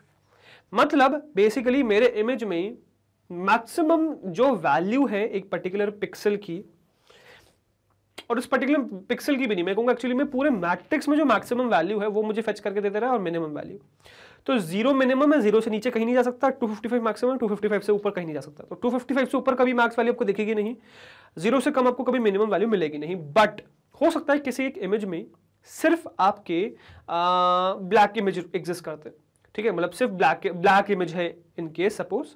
मतलब बेसिकली मेरे इमेज में मैक्सिमम जो वैल्यू है एक पर्टिकुलर पिक्सल की और उस पर्टिकुलर पिक्सल की भी नहीं मैं कहूंगा एक्चुअली मैं पूरे मैट्रिक्स में जो मैक्सिमम वैल्यू है वो मुझे फेच करके देते रहा और मिनिमम वैल्यू तो जीरो मिनिमम है जीरो से नीचे कहीं नहीं जा सकता 255 मैक्सिमम 255 से ऊपर कहीं नहीं जा सकता तो 255 से ऊपर कभी मैक्स वैल्यू आपको दिखेगी नहीं जीरो से कम आपको कभी मिनिमम वैल्यू मिलेगी नहीं बट हो सकता है किसी एक इमेज में सिर्फ आपके ब्लैक इमेज एग्जिस्ट करते हैं ठीक है मतलब सिर्फ ब्लैक ब्लैक इमेज है इन केस सपोज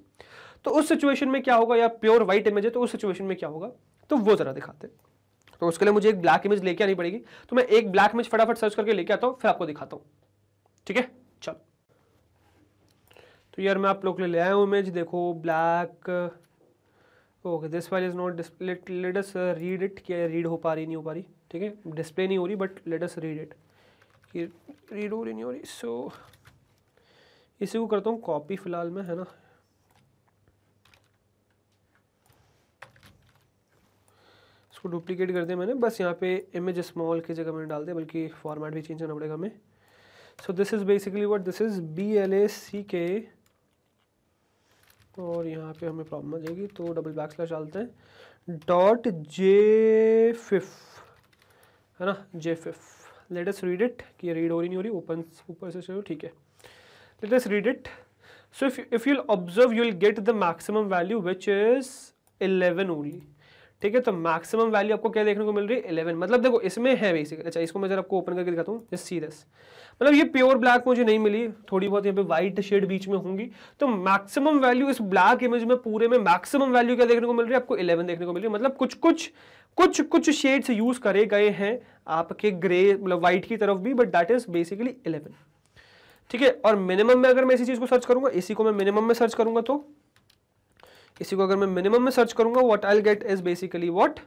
तो उस सिचुएशन में क्या होगा या प्योर व्हाइट इमेज है तो उस सिचुएशन में क्या होगा तो वो जरा दिखाते हैं तो उसके लिए मुझे एक ब्लैक इमेज लेके आनी पड़ेगी तो मैं एक ब्लैक इमेज फटाफट सर्च करके लेके आता हूँ फिर आपको दिखाता हूँ ठीक है तो यार मैं आप लोग ले आया हूँ इमेज देखो black okay this while is not display let's read it क्या रीड हो पा रही नहीं हो पा रही ठीक है डिस्प्ले नहीं हो रही but let's read it read हो रही नहीं हो रही सो so, इसी को करता हूँ कॉपी फ़िलहाल में है ना इसको डुप्लीकेट कर दिया मैंने बस यहाँ पे इमेज स्मॉल की जगह मैंने डाल दिया बल्कि फॉर्मेट भी चेंज करना पड़ेगा हमें so this is basically what this is B L A C K और यहाँ पे हमें प्रॉब्लम आ जाएगी तो डबल बैक स्लैश डालते हैं डॉट जे फिफ है ना जे फिफ लेटेस्ट रीड इट कि रीड हो रही नहीं हो रही ओपन ऊपर से चलो ठीक है latest read it so if if you'll observe you'll get the maximum value which is 11 only ठीक है तो मैक्सिमम वैल्यू आपको क्या देखने को मिल रही है इलेवन मतलब देखो इसमें है बेसिकली अच्छा इसको मैं जरा आपको ओपन करके दिखाता हूँ जस्ट सी मतलब ये प्योर ब्लैक मुझे नहीं मिली थोड़ी बहुत यहाँ पे व्हाइट शेड बीच में होंगी तो मैक्सिमम वैल्यू इस ब्लैक इमेज में पूरे में मैक्सिमम वैल्यू क्या देखने को मिल रही है आपको इलेवन देखने को मिल रही है मतलब कुछ कुछ कुछ कुछ शेड्स यूज करे गए हैं आपके ग्रे मतलब व्हाइट की तरफ भी but that is basically eleven ठीक है और मिनिमम में अगर मैं इसी चीज को सर्च करूंगा इसी को मैं मिनिमम में सर्च करूंगा तो इसी को अगर मैं मिनिमम में सर्च करूंगा what I get is basically what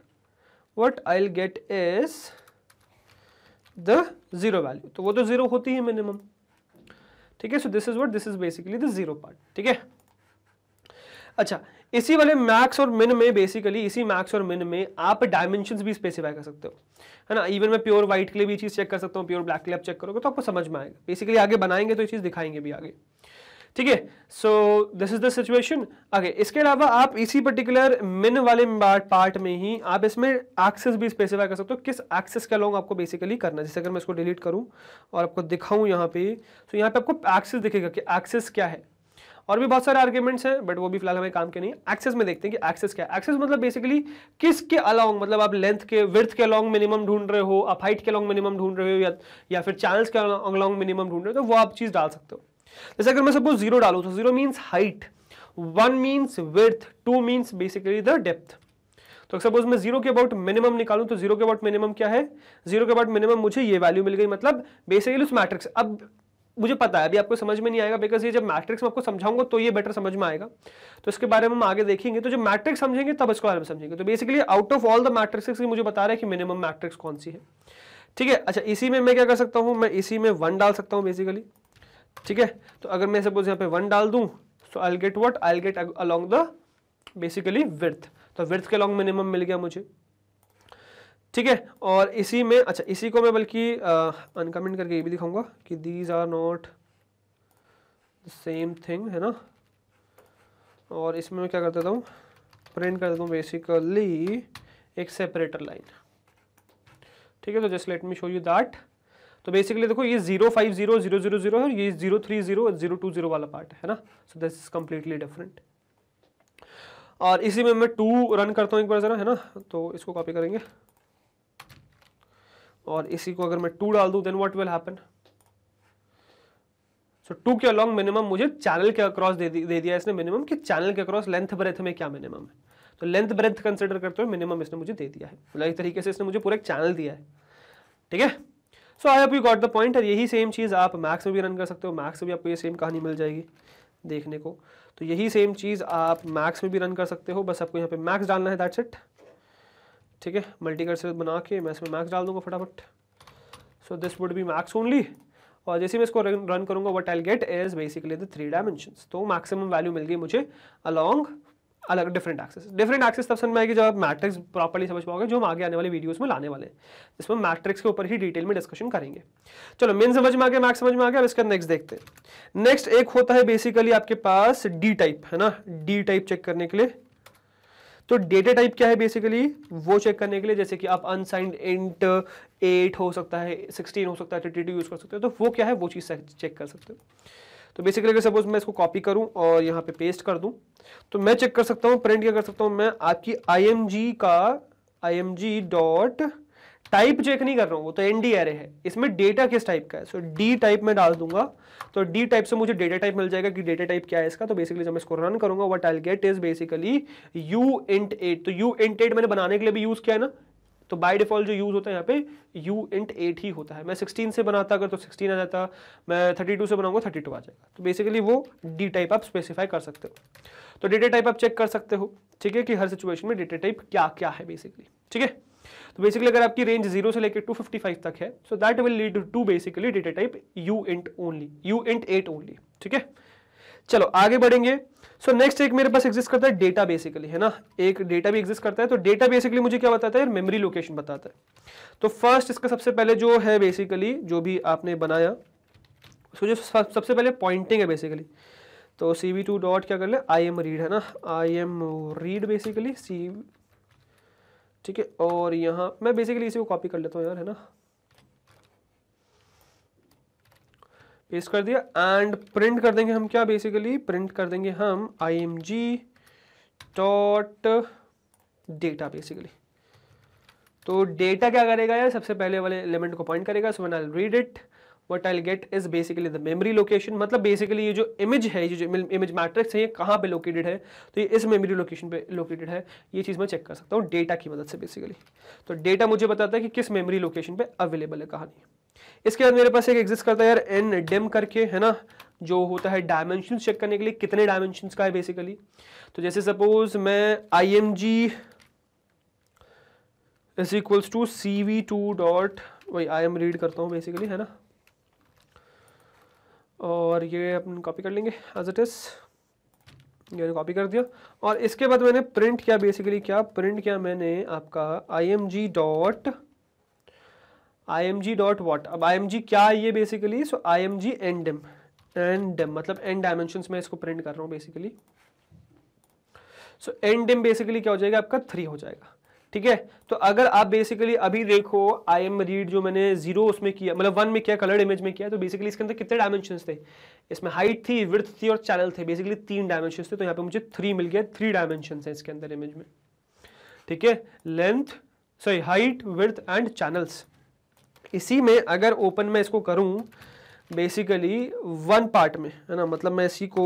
what I get is the zero value तो वो तो जीरो होती है मिनिमम ठीक है so this is what this is basically the zero part ठीक है अच्छा इसी वाले मैक्स और मिन में बेसिकली इसी मैक्स और मिन में आप डायमेंशन भी स्पेसिफाई कर सकते हो है ना इवन मैं प्योर व्हाइट के लिए भी चीज़ चेक कर सकता हूँ प्योर ब्लैक के लिए आप चेक करोगे तो आपको समझ में आएगा बेसिकली आगे बनाएंगे तो ये चीज़ दिखाएंगे भी आगे ठीक है so this is the situation आगे इसके अलावा आप इसी पर्टिकुलर मिन वाले पार्ट में ही आप इसमें एक्सेस भी स्पेसिफाई कर सकते हो किस एक्सेस का लॉन्ग आपको बेसिकली करना है जैसे अगर मैं इसको डिलीट करूं और आपको दिखाऊं यहाँ पे तो यहाँ पे आपको एक्सेस दिखेगा कि एक्सेस क्या है और भी बहुत सारे आर्ग्यूमेंट्स हैं बट वो भी फिलहाल हमें काम के नहीं है एक्सेस में देखते हैं कि एक्सेस क्या है एक्सेस मतलब बेसिकली किसके अलॉन्ग मतलब आप लेंथ के विर्थ के अलॉन्ग मिनिमम ढूंढ रहे हो आप हाइट के अलॉन्ग मिनिमम ढूंढ रहे हो या, या फिर चैनल्स के अलॉन्ग मिनिमम ढूंढ रहे हो तो वो आप चीज़ डाल सकते हो जैसे अगर मैं सपोज जीरो डालू तो zero means height one means width two means basically the depth तो सपोज मैं जीरो के अबाउट मिनिमम निकालू तो जीरो के अबाउट मिनिमम क्या है जीरो के अबाउट मिनिमम मुझे ये वैल्यू मिल गई मतलब बेसिकली उस मैट्रिक्स अब मुझे पता है अभी आपको समझ में नहीं आएगा बिकॉज ये जब मैट्रिक्स में आपको समझाऊंगा तो ये बेटर समझ में आएगा तो इसके बारे में हम आगे देखेंगे तो जब मैट्रिक्स समझेंगे तब इसके बारे में समझेंगे तो basically out of all the matrix की मुझे बता रहा है कि मिनिमम मैट्रिक्स कौन सी है ठीक है अच्छा इसी में मैं क्या कर सकता हूँ मैं इसी में वन डाल सकता हूँ बेसिकली ठीक है तो अगर मैं सपोज यहाँ पे वन डाल दूँ सो I get what I get along the basically विर्थ तो विर्थ के अलॉन्ग मिनिमम मिल गया मुझे ठीक है और इसी में अच्छा इसी को मैं बल्कि अनकमेंट करके ये भी दिखाऊंगा कि these are not the same thing है ना और इसमें मैं क्या कर देता हूँ प्रिंट कर देता हूँ बेसिकली एक सेपरेटर लाइन ठीक है तो just let me show you that तो बेसिकली देखो ये zero five zero zero zero zero है ये zero three zero zero two zero वाला पार्ट है ना so this is completely different और इसी में मैं टू रन करता हूँ एक बार ज़रा है ना तो इसको कॉपी करेंगे और इसी को अगर मैं टू डाल दूँ then what will happen so two के अलॉन्ग मिनिमम मुझे चैनल के अक्रॉस दे, दे दिया इसने मिनिमम कि चैनल के अक्रॉस लेंथ ब्रेथ में क्या मिनिमम है तो लेंथ ब्रेथ कंसिडर करते हुए मिनिमम इसने मुझे दे दिया है मतलब एक तरीके से इसने मुझे पूरा एक चैनल दिया है ठीक है so I hope you got the point और यही सेम चीज़ आप मैक्स में भी रन कर सकते हो मैक्स में भी आपको ये सेम कहानी मिल जाएगी देखने को तो यही सेम चीज़ आप मैक्स में भी रन कर सकते हो बस आपको यहाँ पे मैक्स डालना है दैट्स इट ठीक है मल्टी कर्सर बना के मैं इसमें मैक्स डाल दूंगा फटाफट so this would be max only और जैसे मैं इसको रन रन करूँगा what I get is basically the three dimension तो मैक्सिमम वैल्यू मिल गई मुझे अलॉन्ग अलग डिफरेंट एक्सेस डिफरेंट एक्सेस तब समझ में आएगी जब आप मैट्रिक्स प्रॉपर्ली समझ पाओगे जो हम आगे आने वाले वीडियोस में लाने वाले हैं इसमें मैट्रिक्स के ऊपर ही डिटेल में डिस्कशन करेंगे चलो मेन समझ में आ गया मैक्स समझ में आ गया अब इसका नेक्स्ट देखते हैं नेक्स्ट एक होता है बेसिकली आपके पास डी टाइप है ना डी टाइप चेक करने के लिए तो डेटा टाइप क्या है बेसिकली वो चेक करने के लिए जैसे कि आप अनसाइंड इंट एट हो सकता है सिक्सटीन हो सकता है थर्टी टू यूज़ कर सकते हो तो वो क्या है वो चीज़ चेक कर सकते हो तो बेसिकली अगर सपोज मैं इसको कॉपी करूं और यहाँ पे पेस्ट कर दूं तो मैं चेक कर सकता हूँ प्रिंट क्या कर सकता हूँ मैं आपकी आई का आई डॉट टाइप चेक नहीं कर रहा हूँ वो तो एन डी एरे है इसमें डेटा किस टाइप का है सो डी टाइप में डाल दूंगा तो डी टाइप से मुझे डेटा टाइप मिल जाएगा कि डेटा टाइप क्या है इसका तो बेसिकली जब मैं इसको रन करूंगा what I get is basically U int eight तो यू इंट एट मैंने बनाने के लिए भी यूज़ किया है ना तो बाय डिफॉल्ट जो यूज होता है यहाँ पे यू इंट एट ही होता है मैं सिक्सटीन से बनाता अगर तो सिक्सटीन आ जाता मैं थर्टी टू से बनाऊंगा थर्टी टू आ जाएगा तो बेसिकली वो डी टाइप आप स्पेसिफाई कर सकते हो तो डेटा टाइप आप चेक कर सकते हो ठीक है कि हर सिचुएशन में डेटा टाइप क्या क्या है बेसिकली ठीक है तो बेसिकली अगर आपकी रेंज जीरो से लेकर फाइव तक है so that will lead to basically data type U int only U int eight only ठीक है चलो आगे बढ़ेंगे सो नेक्स्ट एक मेरे पास एग्जिस्ट करता है डेटा बेसिकली है ना एक डेटा भी एग्जिस्ट करता है तो डेटा बेसिकली मुझे क्या बताता है मेमोरी लोकेशन बताता है तो फर्स्ट इसका सबसे पहले जो है बेसिकली जो भी आपने बनाया उसको जो सबसे पहले पॉइंटिंग है बेसिकली तो सी वी टू डॉट क्या कर ले आई एम रीड है ना I M read basically see ठीक है और यहाँ मैं बेसिकली इसी को कॉपी कर लेता हूँ यार है ना पेस्ट कर दिया एंड प्रिंट कर देंगे हम क्या बेसिकली प्रिंट कर देंगे हम I M G dot data basically तो डेटा क्या करेगा यार सबसे पहले वाले एलिमेंट को पॉइंट करेगा so when I read it what I get is basically the memory location मतलब बेसिकली ये जो इमेज है ये जो इमेज मैट्रिक्स है ये कहाँ पे लोकेटेड है तो ये इस मेमरी लोकेशन पे लोकेटेड है ये चीज़ मैं चेक कर सकता हूँ डेटा की मदद से बेसिकली तो डेटा मुझे बताता है कि किस मेमरी लोकेशन पे अवेलेबल है कहानी इसके बाद मेरे पास एक एग्जिस्ट करता है यार एन डेम करके है ना जो होता है डायमेंशन चेक करने के लिए कितने डायमेंशन का है बेसिकली तो जैसे सपोज मैं I M G is equals to C V two dot वही आई एम रीड करता हूँ बेसिकली है ना और ये अपन कॉपी कर लेंगे एज इट इज़ मैंने कॉपी कर दिया और इसके बाद मैंने प्रिंट किया बेसिकली क्या प्रिंट किया मैंने आपका I M G dot I M G dot what अब आई एम जी क्या है ये basically so I M G N dim N dim मतलब एन डायमेंशन में इसको प्रिंट कर रहा हूँ basically so N dim basically क्या हो जाएगा आपका थ्री हो जाएगा ठीक है तो अगर आप बेसिकली अभी देखो आई एम रीड जो मैंने जीरो उसमें किया मतलब वन में किया कलर्ड इमेज में किया तो बेसिकली इसके अंदर कितने डायमेंशन थे इसमें हाइट थी विर्थ थी और चैनल थे बेसिकली तीन डायमेंशन थे तो यहाँ पे मुझे थ्री मिल गया थ्री डायमेंशन है इसके अंदर इमेज में ठीक है length sorry height width and channels इसी में अगर ओपन मैं इसको करूँ बेसिकली वन पार्ट में है ना मतलब मैं इसी को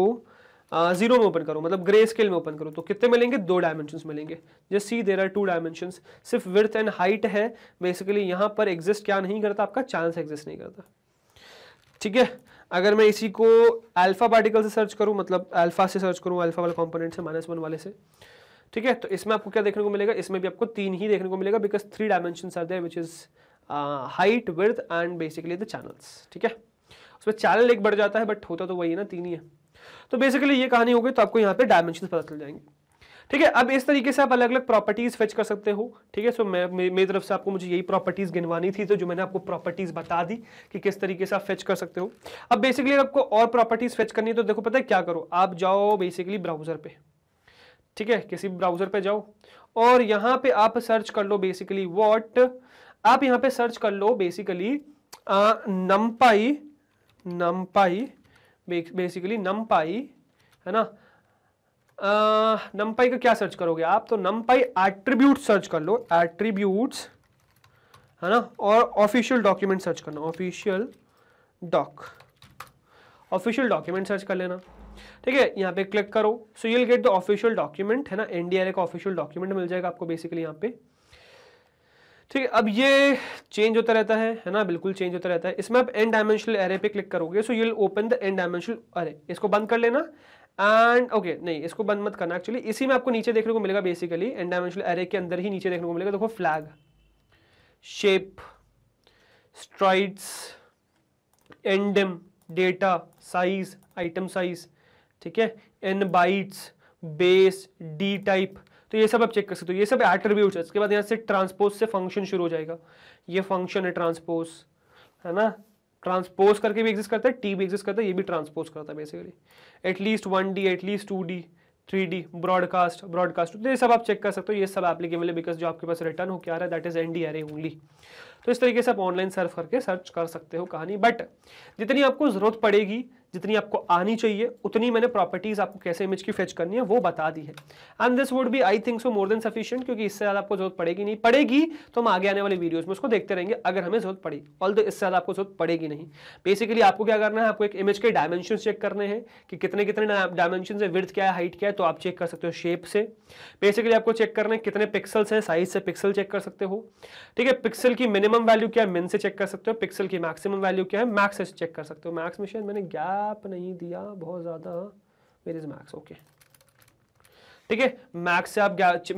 जीरो में ओपन करूँ मतलब ग्रे स्केल में ओपन करूँ तो कितने मिलेंगे दो डायमेंशन मिलेंगे just see there are two dimension सिर्फ विर्थ एंड हाइट है बेसिकली यहाँ पर एग्जिस्ट क्या नहीं करता आपका चांस एग्जिस्ट नहीं करता ठीक है अगर मैं इसी को अल्फा पार्टिकल से सर्च करूँ मतलब अल्फा से सर्च करूँ अल्फा वाले कॉम्पोनेंट से माइनस वन वाले से ठीक है तो इसमें आपको क्या देखने को मिलेगा इसमें भी आपको तीन ही देखने को मिलेगा because three dimension are there which is height width and basically the channels ठीक है उसमें चैनल एक बढ़ जाता है बट होता तो वही है ना तीन ही है तो बेसिकली ये कहानी हो गई तो आपको यहाँ पे डायमेंशन पता चल जाएंगे ठीक है अब इस तरीके से आप अलग अलग प्रॉपर्टीज फेच कर सकते हो ठीक है सो मैं मेरी तरफ से आपको मुझे यही प्रॉपर्टीज गिनवानी थी तो जो मैंने आपको प्रॉपर्टीज बता दी कि किस तरीके से आप फेच कर सकते हो अब बेसिकली आपको और प्रॉपर्टीज फेच करनी है तो देखो पता है क्या करो आप जाओ बेसिकली ब्राउजर पे ठीक है किसी ब्राउजर पे जाओ और यहाँ पे आप सर्च कर लो बेसिकली वॉट आप यहां पे सर्च कर लो बेसिकली नमपाई नमपाई बेसिकली नमपाई है ना नमपाई का क्या सर्च करोगे आप तो नमपाई एट्रीब्यूट सर्च कर लो एट्रीब्यूट है ना और ऑफिशियल डॉक्यूमेंट सर्च करना official doc official document search कर लेना ठीक है यहाँ पे क्लिक करो so you will get the official document है ना एनडीआरए का ऑफिशियल डॉक्यूमेंट मिल जाएगा आपको बेसिकली यहाँ पे ठीक है अब ये चेंज होता रहता है है ना बिल्कुल चेंज होता रहता है इसमें आप एन डायमेंशनल एरे पे क्लिक करोगे so you open the N dimensional array इसको बंद कर लेना एंड ओके okay, नहीं इसको बंद मत करना एक्चुअली इसी में आपको नीचे देखने को मिलेगा बेसिकली एन डायमेंशनल एरे के अंदर ही नीचे देखने को मिलेगा देखो flag shape strides N dim data size item size ठीक है N bytes base D type तो ये सब आप चेक कर सकते हो ये सब एट्रीब्यूट है इसके बाद यहाँ से ट्रांसपोज से फंक्शन शुरू हो जाएगा ये फंक्शन है ट्रांसपोज है ना ट्रांसपोज करके भी एग्जिस्ट करता है टी भी एग्जिस्ट करता है ये भी ट्रांसपोज करता है basically at least one D at least two D three D broadcast broadcast तो ये सब आप चेक कर सकते हो ये सब एप्लीकेबल है बिकॉज जो आपके पास रिटर्न हो क्या रहा है that is N D R only तो इस तरीके से आप ऑनलाइन सर्फ करके सर्च कर सकते हो कहानी बट जितनी आपको जरूरत पड़ेगी जितनी आपको आनी चाहिए उतनी मैंने प्रॉपर्टीज आपको कैसे इमेज की फेच करनी है वो बता दी है and this would be I think so more than sufficient क्योंकि इससे ज्यादा आपको जरूरत पड़ेगी नहीं पड़ेगी तो हम आगे आने वाले वीडियो में उसको देखते रहेंगे अगर हमें जरूरत पड़ी ऑल इससे ज्यादा आपको जरूरत पड़ेगी नहीं बेसिकली आपको क्या करना है आपको एक इमेज के डायमेंशन चेक करने हैं कि कितने कितने डायमेंशन है विर्थ क्या है हाइट क्या है तो आप चेक कर सकते हो शेप से बेसिकली आपको चेक करना है कितने पिक्सल्स है साइज से पिक्सल चेक कर सकते हो ठीक है पिक्सल की मिनिमम वैल्यू क्या है मिन से चेक कर सकते हो पिक्सल की मैक्सिमम वैल्यू क्या है मैक्स से चेक कर सकते हो मैक्स मिशन मैंने ग्यारह गैप नहीं दिया बहुत ज़्यादा वेर इज मैक्स ओके ठीक है मैक्स से आप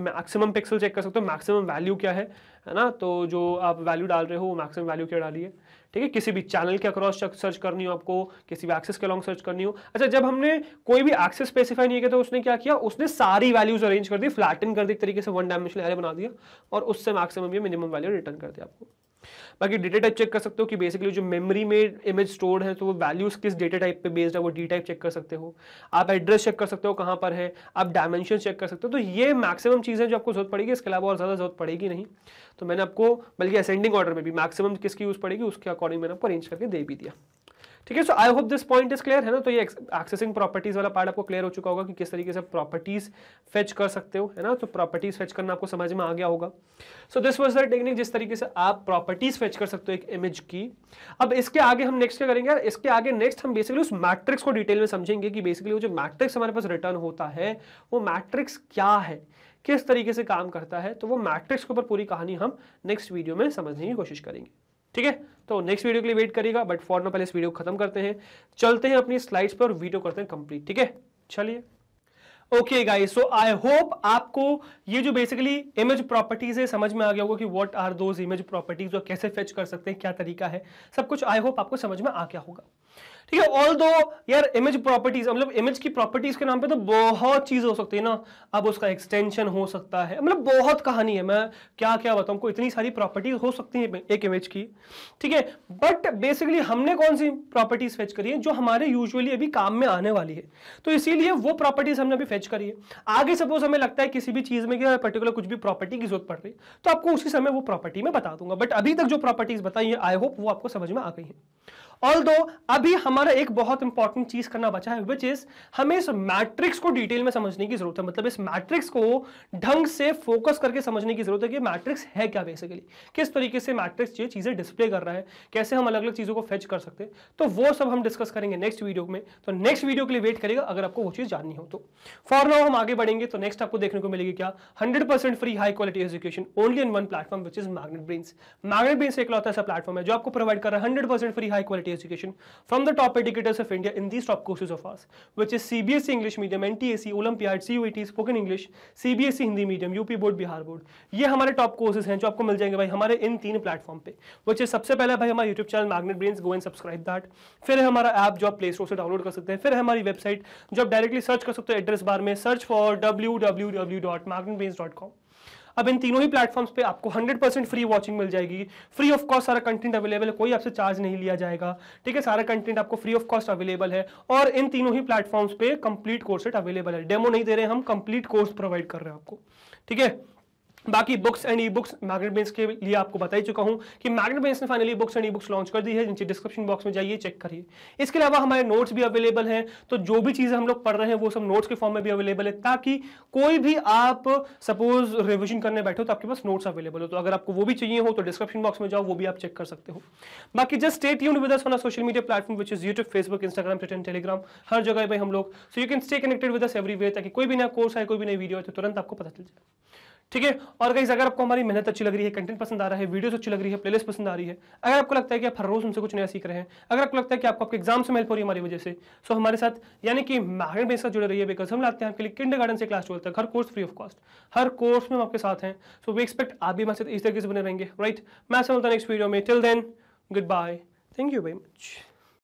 मैक्सिमम पिक्सल चेक कर सकते हो मैक्सिमम वैल्यू क्या है है ना तो जो आप वैल्यू डाल रहे हो वो मैक्सिमम वैल्यू क्या डाली है ठीक है किसी भी चैनल के अक्रॉस सर्च करनी हो आपको किसी भी एक्सेस के अलॉन्ग सर्च करनी हो अच्छा जब हमने कोई भी एक्सेस स्पेसिफाई नहीं किया तो उसने क्या किया उसने सारी वैल्यूज अरेंज कर दी फ्लैटन कर दी एक तरीके से वन डायमेंशनल एरे बना दिया और उससे मैक्सिमम या मिनिमम वैल्यू रिटर्न कर दिया आपको बाकी डेटा टाइप चेक कर सकते हो कि बेसिकली जो मेमोरी में इमेज स्टोर्ड है तो वो वैल्यूज़ किस डेटा टाइप पे बेस्ड है वो डी टाइप चेक कर सकते हो आप एड्रेस चेक कर सकते हो कहाँ पर है आप डायमेंशन चेक कर सकते हो तो ये मैक्सिमम चीज़ें जो आपको जरूरत पड़ेगी इसके अलावा और ज़्यादा जरूरत पड़ेगी नहीं तो मैंने आपको बल्कि असेंडिंग ऑर्डर में भी मैक्सिमम किसकी यूज़ पड़ेगी उसके अकॉर्डिंग मैंने आपको अरेंज करके दे भी दिया ठीक है so I hope this point is clear है ना तो ये एक्सेसिंग प्रॉपर्टीज वाला पार्ट आपको क्लियर हो चुका होगा कि किस तरीके से प्रॉपर्टीज फेच कर सकते हो है ना तो प्रॉपर्टीज फेच करना आपको समझ में आ गया होगा so this was the technique जिस तरीके से आप प्रॉपर्टीज फेच कर सकते हो एक इमेज की अब इसके आगे हम नेक्स्ट क्या करेंगे इसके आगे नेक्स्ट हम बेसिकली उस मैट्रिक्स को डिटेल में समझेंगे कि बेसिकली वो जो मैट्रिक्स हमारे पास रिटर्न होता है वो मैट्रिक्स क्या है किस तरीके से काम करता है तो वो मैट्रिक्स के ऊपर पूरी कहानी हम नेक्स्ट वीडियो में समझने की कोशिश करेंगे ठीक है तो नेक्स्ट वीडियो के लिए वेट करिएगा बट फॉर ना पहले इस वीडियो को खत्म करते हैं चलते हैं अपनी स्लाइड्स पर और वीडियो करते हैं कंप्लीट ठीक है चलिए okay guys so I hope आपको ये जो बेसिकली इमेज प्रॉपर्टीज है समझ में आ गया होगा कि what are those image properties और कैसे फेच कर सकते हैं क्या तरीका है सब कुछ आई होप आपको समझ में आ गया होगा ठीक है ऑल दो यार इमेज प्रॉपर्टीज मतलब इमेज की प्रॉपर्टीज के नाम पे तो बहुत चीज़ हो सकती है ना अब उसका एक्सटेंशन हो सकता है मतलब बहुत कहानी है मैं क्या क्या बताऊं को इतनी सारी प्रॉपर्टीज हो सकती हैं एक इमेज की ठीक है बट बेसिकली हमने कौन सी प्रॉपर्टीज फेच करी है जो हमारे यूजली अभी काम में आने वाली है तो इसीलिए वो प्रॉपर्टीज हमने अभी फेच करी है आगे सपोज हमें लगता है किसी भी चीज़ में कि पर्टिकुलर कुछ भी प्रॉपर्टी की जरूरत पड़ रही तो आपको उसी समय वो प्रॉपर्टी में बता दूंगा बट अभी तक जो प्रॉपर्टीज बताई है आई होप वो आपको समझ में आ गई है ऑल अभी हमारा एक बहुत इंपॉर्टेंट चीज करना बचा है विच इज हमें इस मैट्रिक्स को डिटेल में समझने की जरूरत है मतलब इस मैट्रिक्स को ढंग से फोकस करके समझने की जरूरत है कि मैट्रिक्स है क्या बेसिकली किस तरीके से मैट्रिक्स ये चीजें डिस्प्ले कर रहा है कैसे हम अलग अलग चीजों को फेच कर सकते हैं तो वो सब हम डिस्कस करेंगे नेक्स्ट वीडियो में तो नेक्स्ट वीडियो के लिए वेट करेगा अगर आपको वो चीज जाननी हो तो फॉर नाउ हम आगे बढ़ेंगे तो नेक्स्ट आपको देखने को मिलेगी क्या hundred free high quality education only in one platform which is Magnet Brains Magnet Brains एक ऐसा प्लेटफॉर्म है जो आपको प्रोवाइड कर रहा है hundred free high quality education from the top educators of India in these top courses of ours, which is CBSE English Medium, NTAC, Olympiad, CUET, Spoken English, CBSE Hindi Medium, UP Board, Bihar Board. ये हमारे top courses हैं जो आपको मिल जाएंगे भाई हमारे इन तीन platform पे विच इज सबसे पहले भाई हमारे YouTube channel Magnet Brain go and subscribe that फिर हमारा ऐप जो आप प्ले स्टोर से डाउनलोड कर सकते हैं फिर हमारी वेबसाइट जो आप डायरेक्टली सर्च कर सकते हो एड्रेस बार में search for W W W dot Magnet Brain dot com अब इन तीनों ही प्लेटफॉर्म्स पे आपको 100% फ्री वॉचिंग मिल जाएगी फ्री ऑफ कॉस्ट सारा कंटेंट अवेलेबल है कोई आपसे चार्ज नहीं लिया जाएगा ठीक है सारा कंटेंट आपको फ्री ऑफ कॉस्ट अवेलेबल है और इन तीनों ही प्लेटफॉर्म्स पे कंप्लीट कोर्सेट अवेलेबल है डेमो नहीं दे रहे हम कंप्लीट कोर्स प्रोवाइड कर रहे हैं आपको ठीक है बाकी books and E books Magnet Brains के लिए आपको बता ही चुका हूं कि मैग्नेट बेंस ने finally books and E books launch कर दी है नीचे डिस्क्रिप्शन बॉक्स में जाइए चेक करिए इसके अलावा हमारे नोट्स भी अवेलेबल हैं तो जो भी चीज़ें हम लोग पढ़ रहे हैं वो सब नोट्स के फॉर्म में भी अवेलेबल है ताकि कोई भी आप सपोज रिविजन करने बैठो तो आपके पास नोट्स अवेलेबल हो तो अगर आपको वो भी चाहिए हो तो डिस्क्रिप्शन बॉक्स में जाओ वो भी आप चेक कर सकते हो बाकी जस्ट स्टेट यून with on social media platform which is YouTube Facebook Instagram Twitter Telegram हर जगह पे हम लोग so you can stay connected with every way ताकि कोई भी नया कोर्स आए कोई भी नई वीडियो आए तो तुरंत आपको पता चल जाए ठीक है और कहीं अगर आपको हमारी मेहनत अच्छी लग रही है कंटेंट पसंद आ रहा है वीडियोस अच्छी लग रही है प्लेलिस्ट पसंद आ रही है अगर आपको लगता है कि आप हर रोज उनसे कुछ नया सीख रहे हैं अगर आपको लगता है कि आपको आपके एग्जाम से हेल्प हो रही है हमारी वजह से सो हमारे साथ यानी कि मैगनेट बेस जुड़े रही है बिकॉज हम लाते हैं आपके लिए किंडर गार्डन से क्लास ट्वेल्थ तक हर कोर्स फ्री ऑफ कॉस्ट हर कोर्स में हम आपके साथ हैं सो वी एक्सपेक्ट आप भी हमारे साथ इस तरीके से बने रहेंगे राइट मैं समझता हूँ नेक्स्ट वीडियो में till then goodbye thank you very much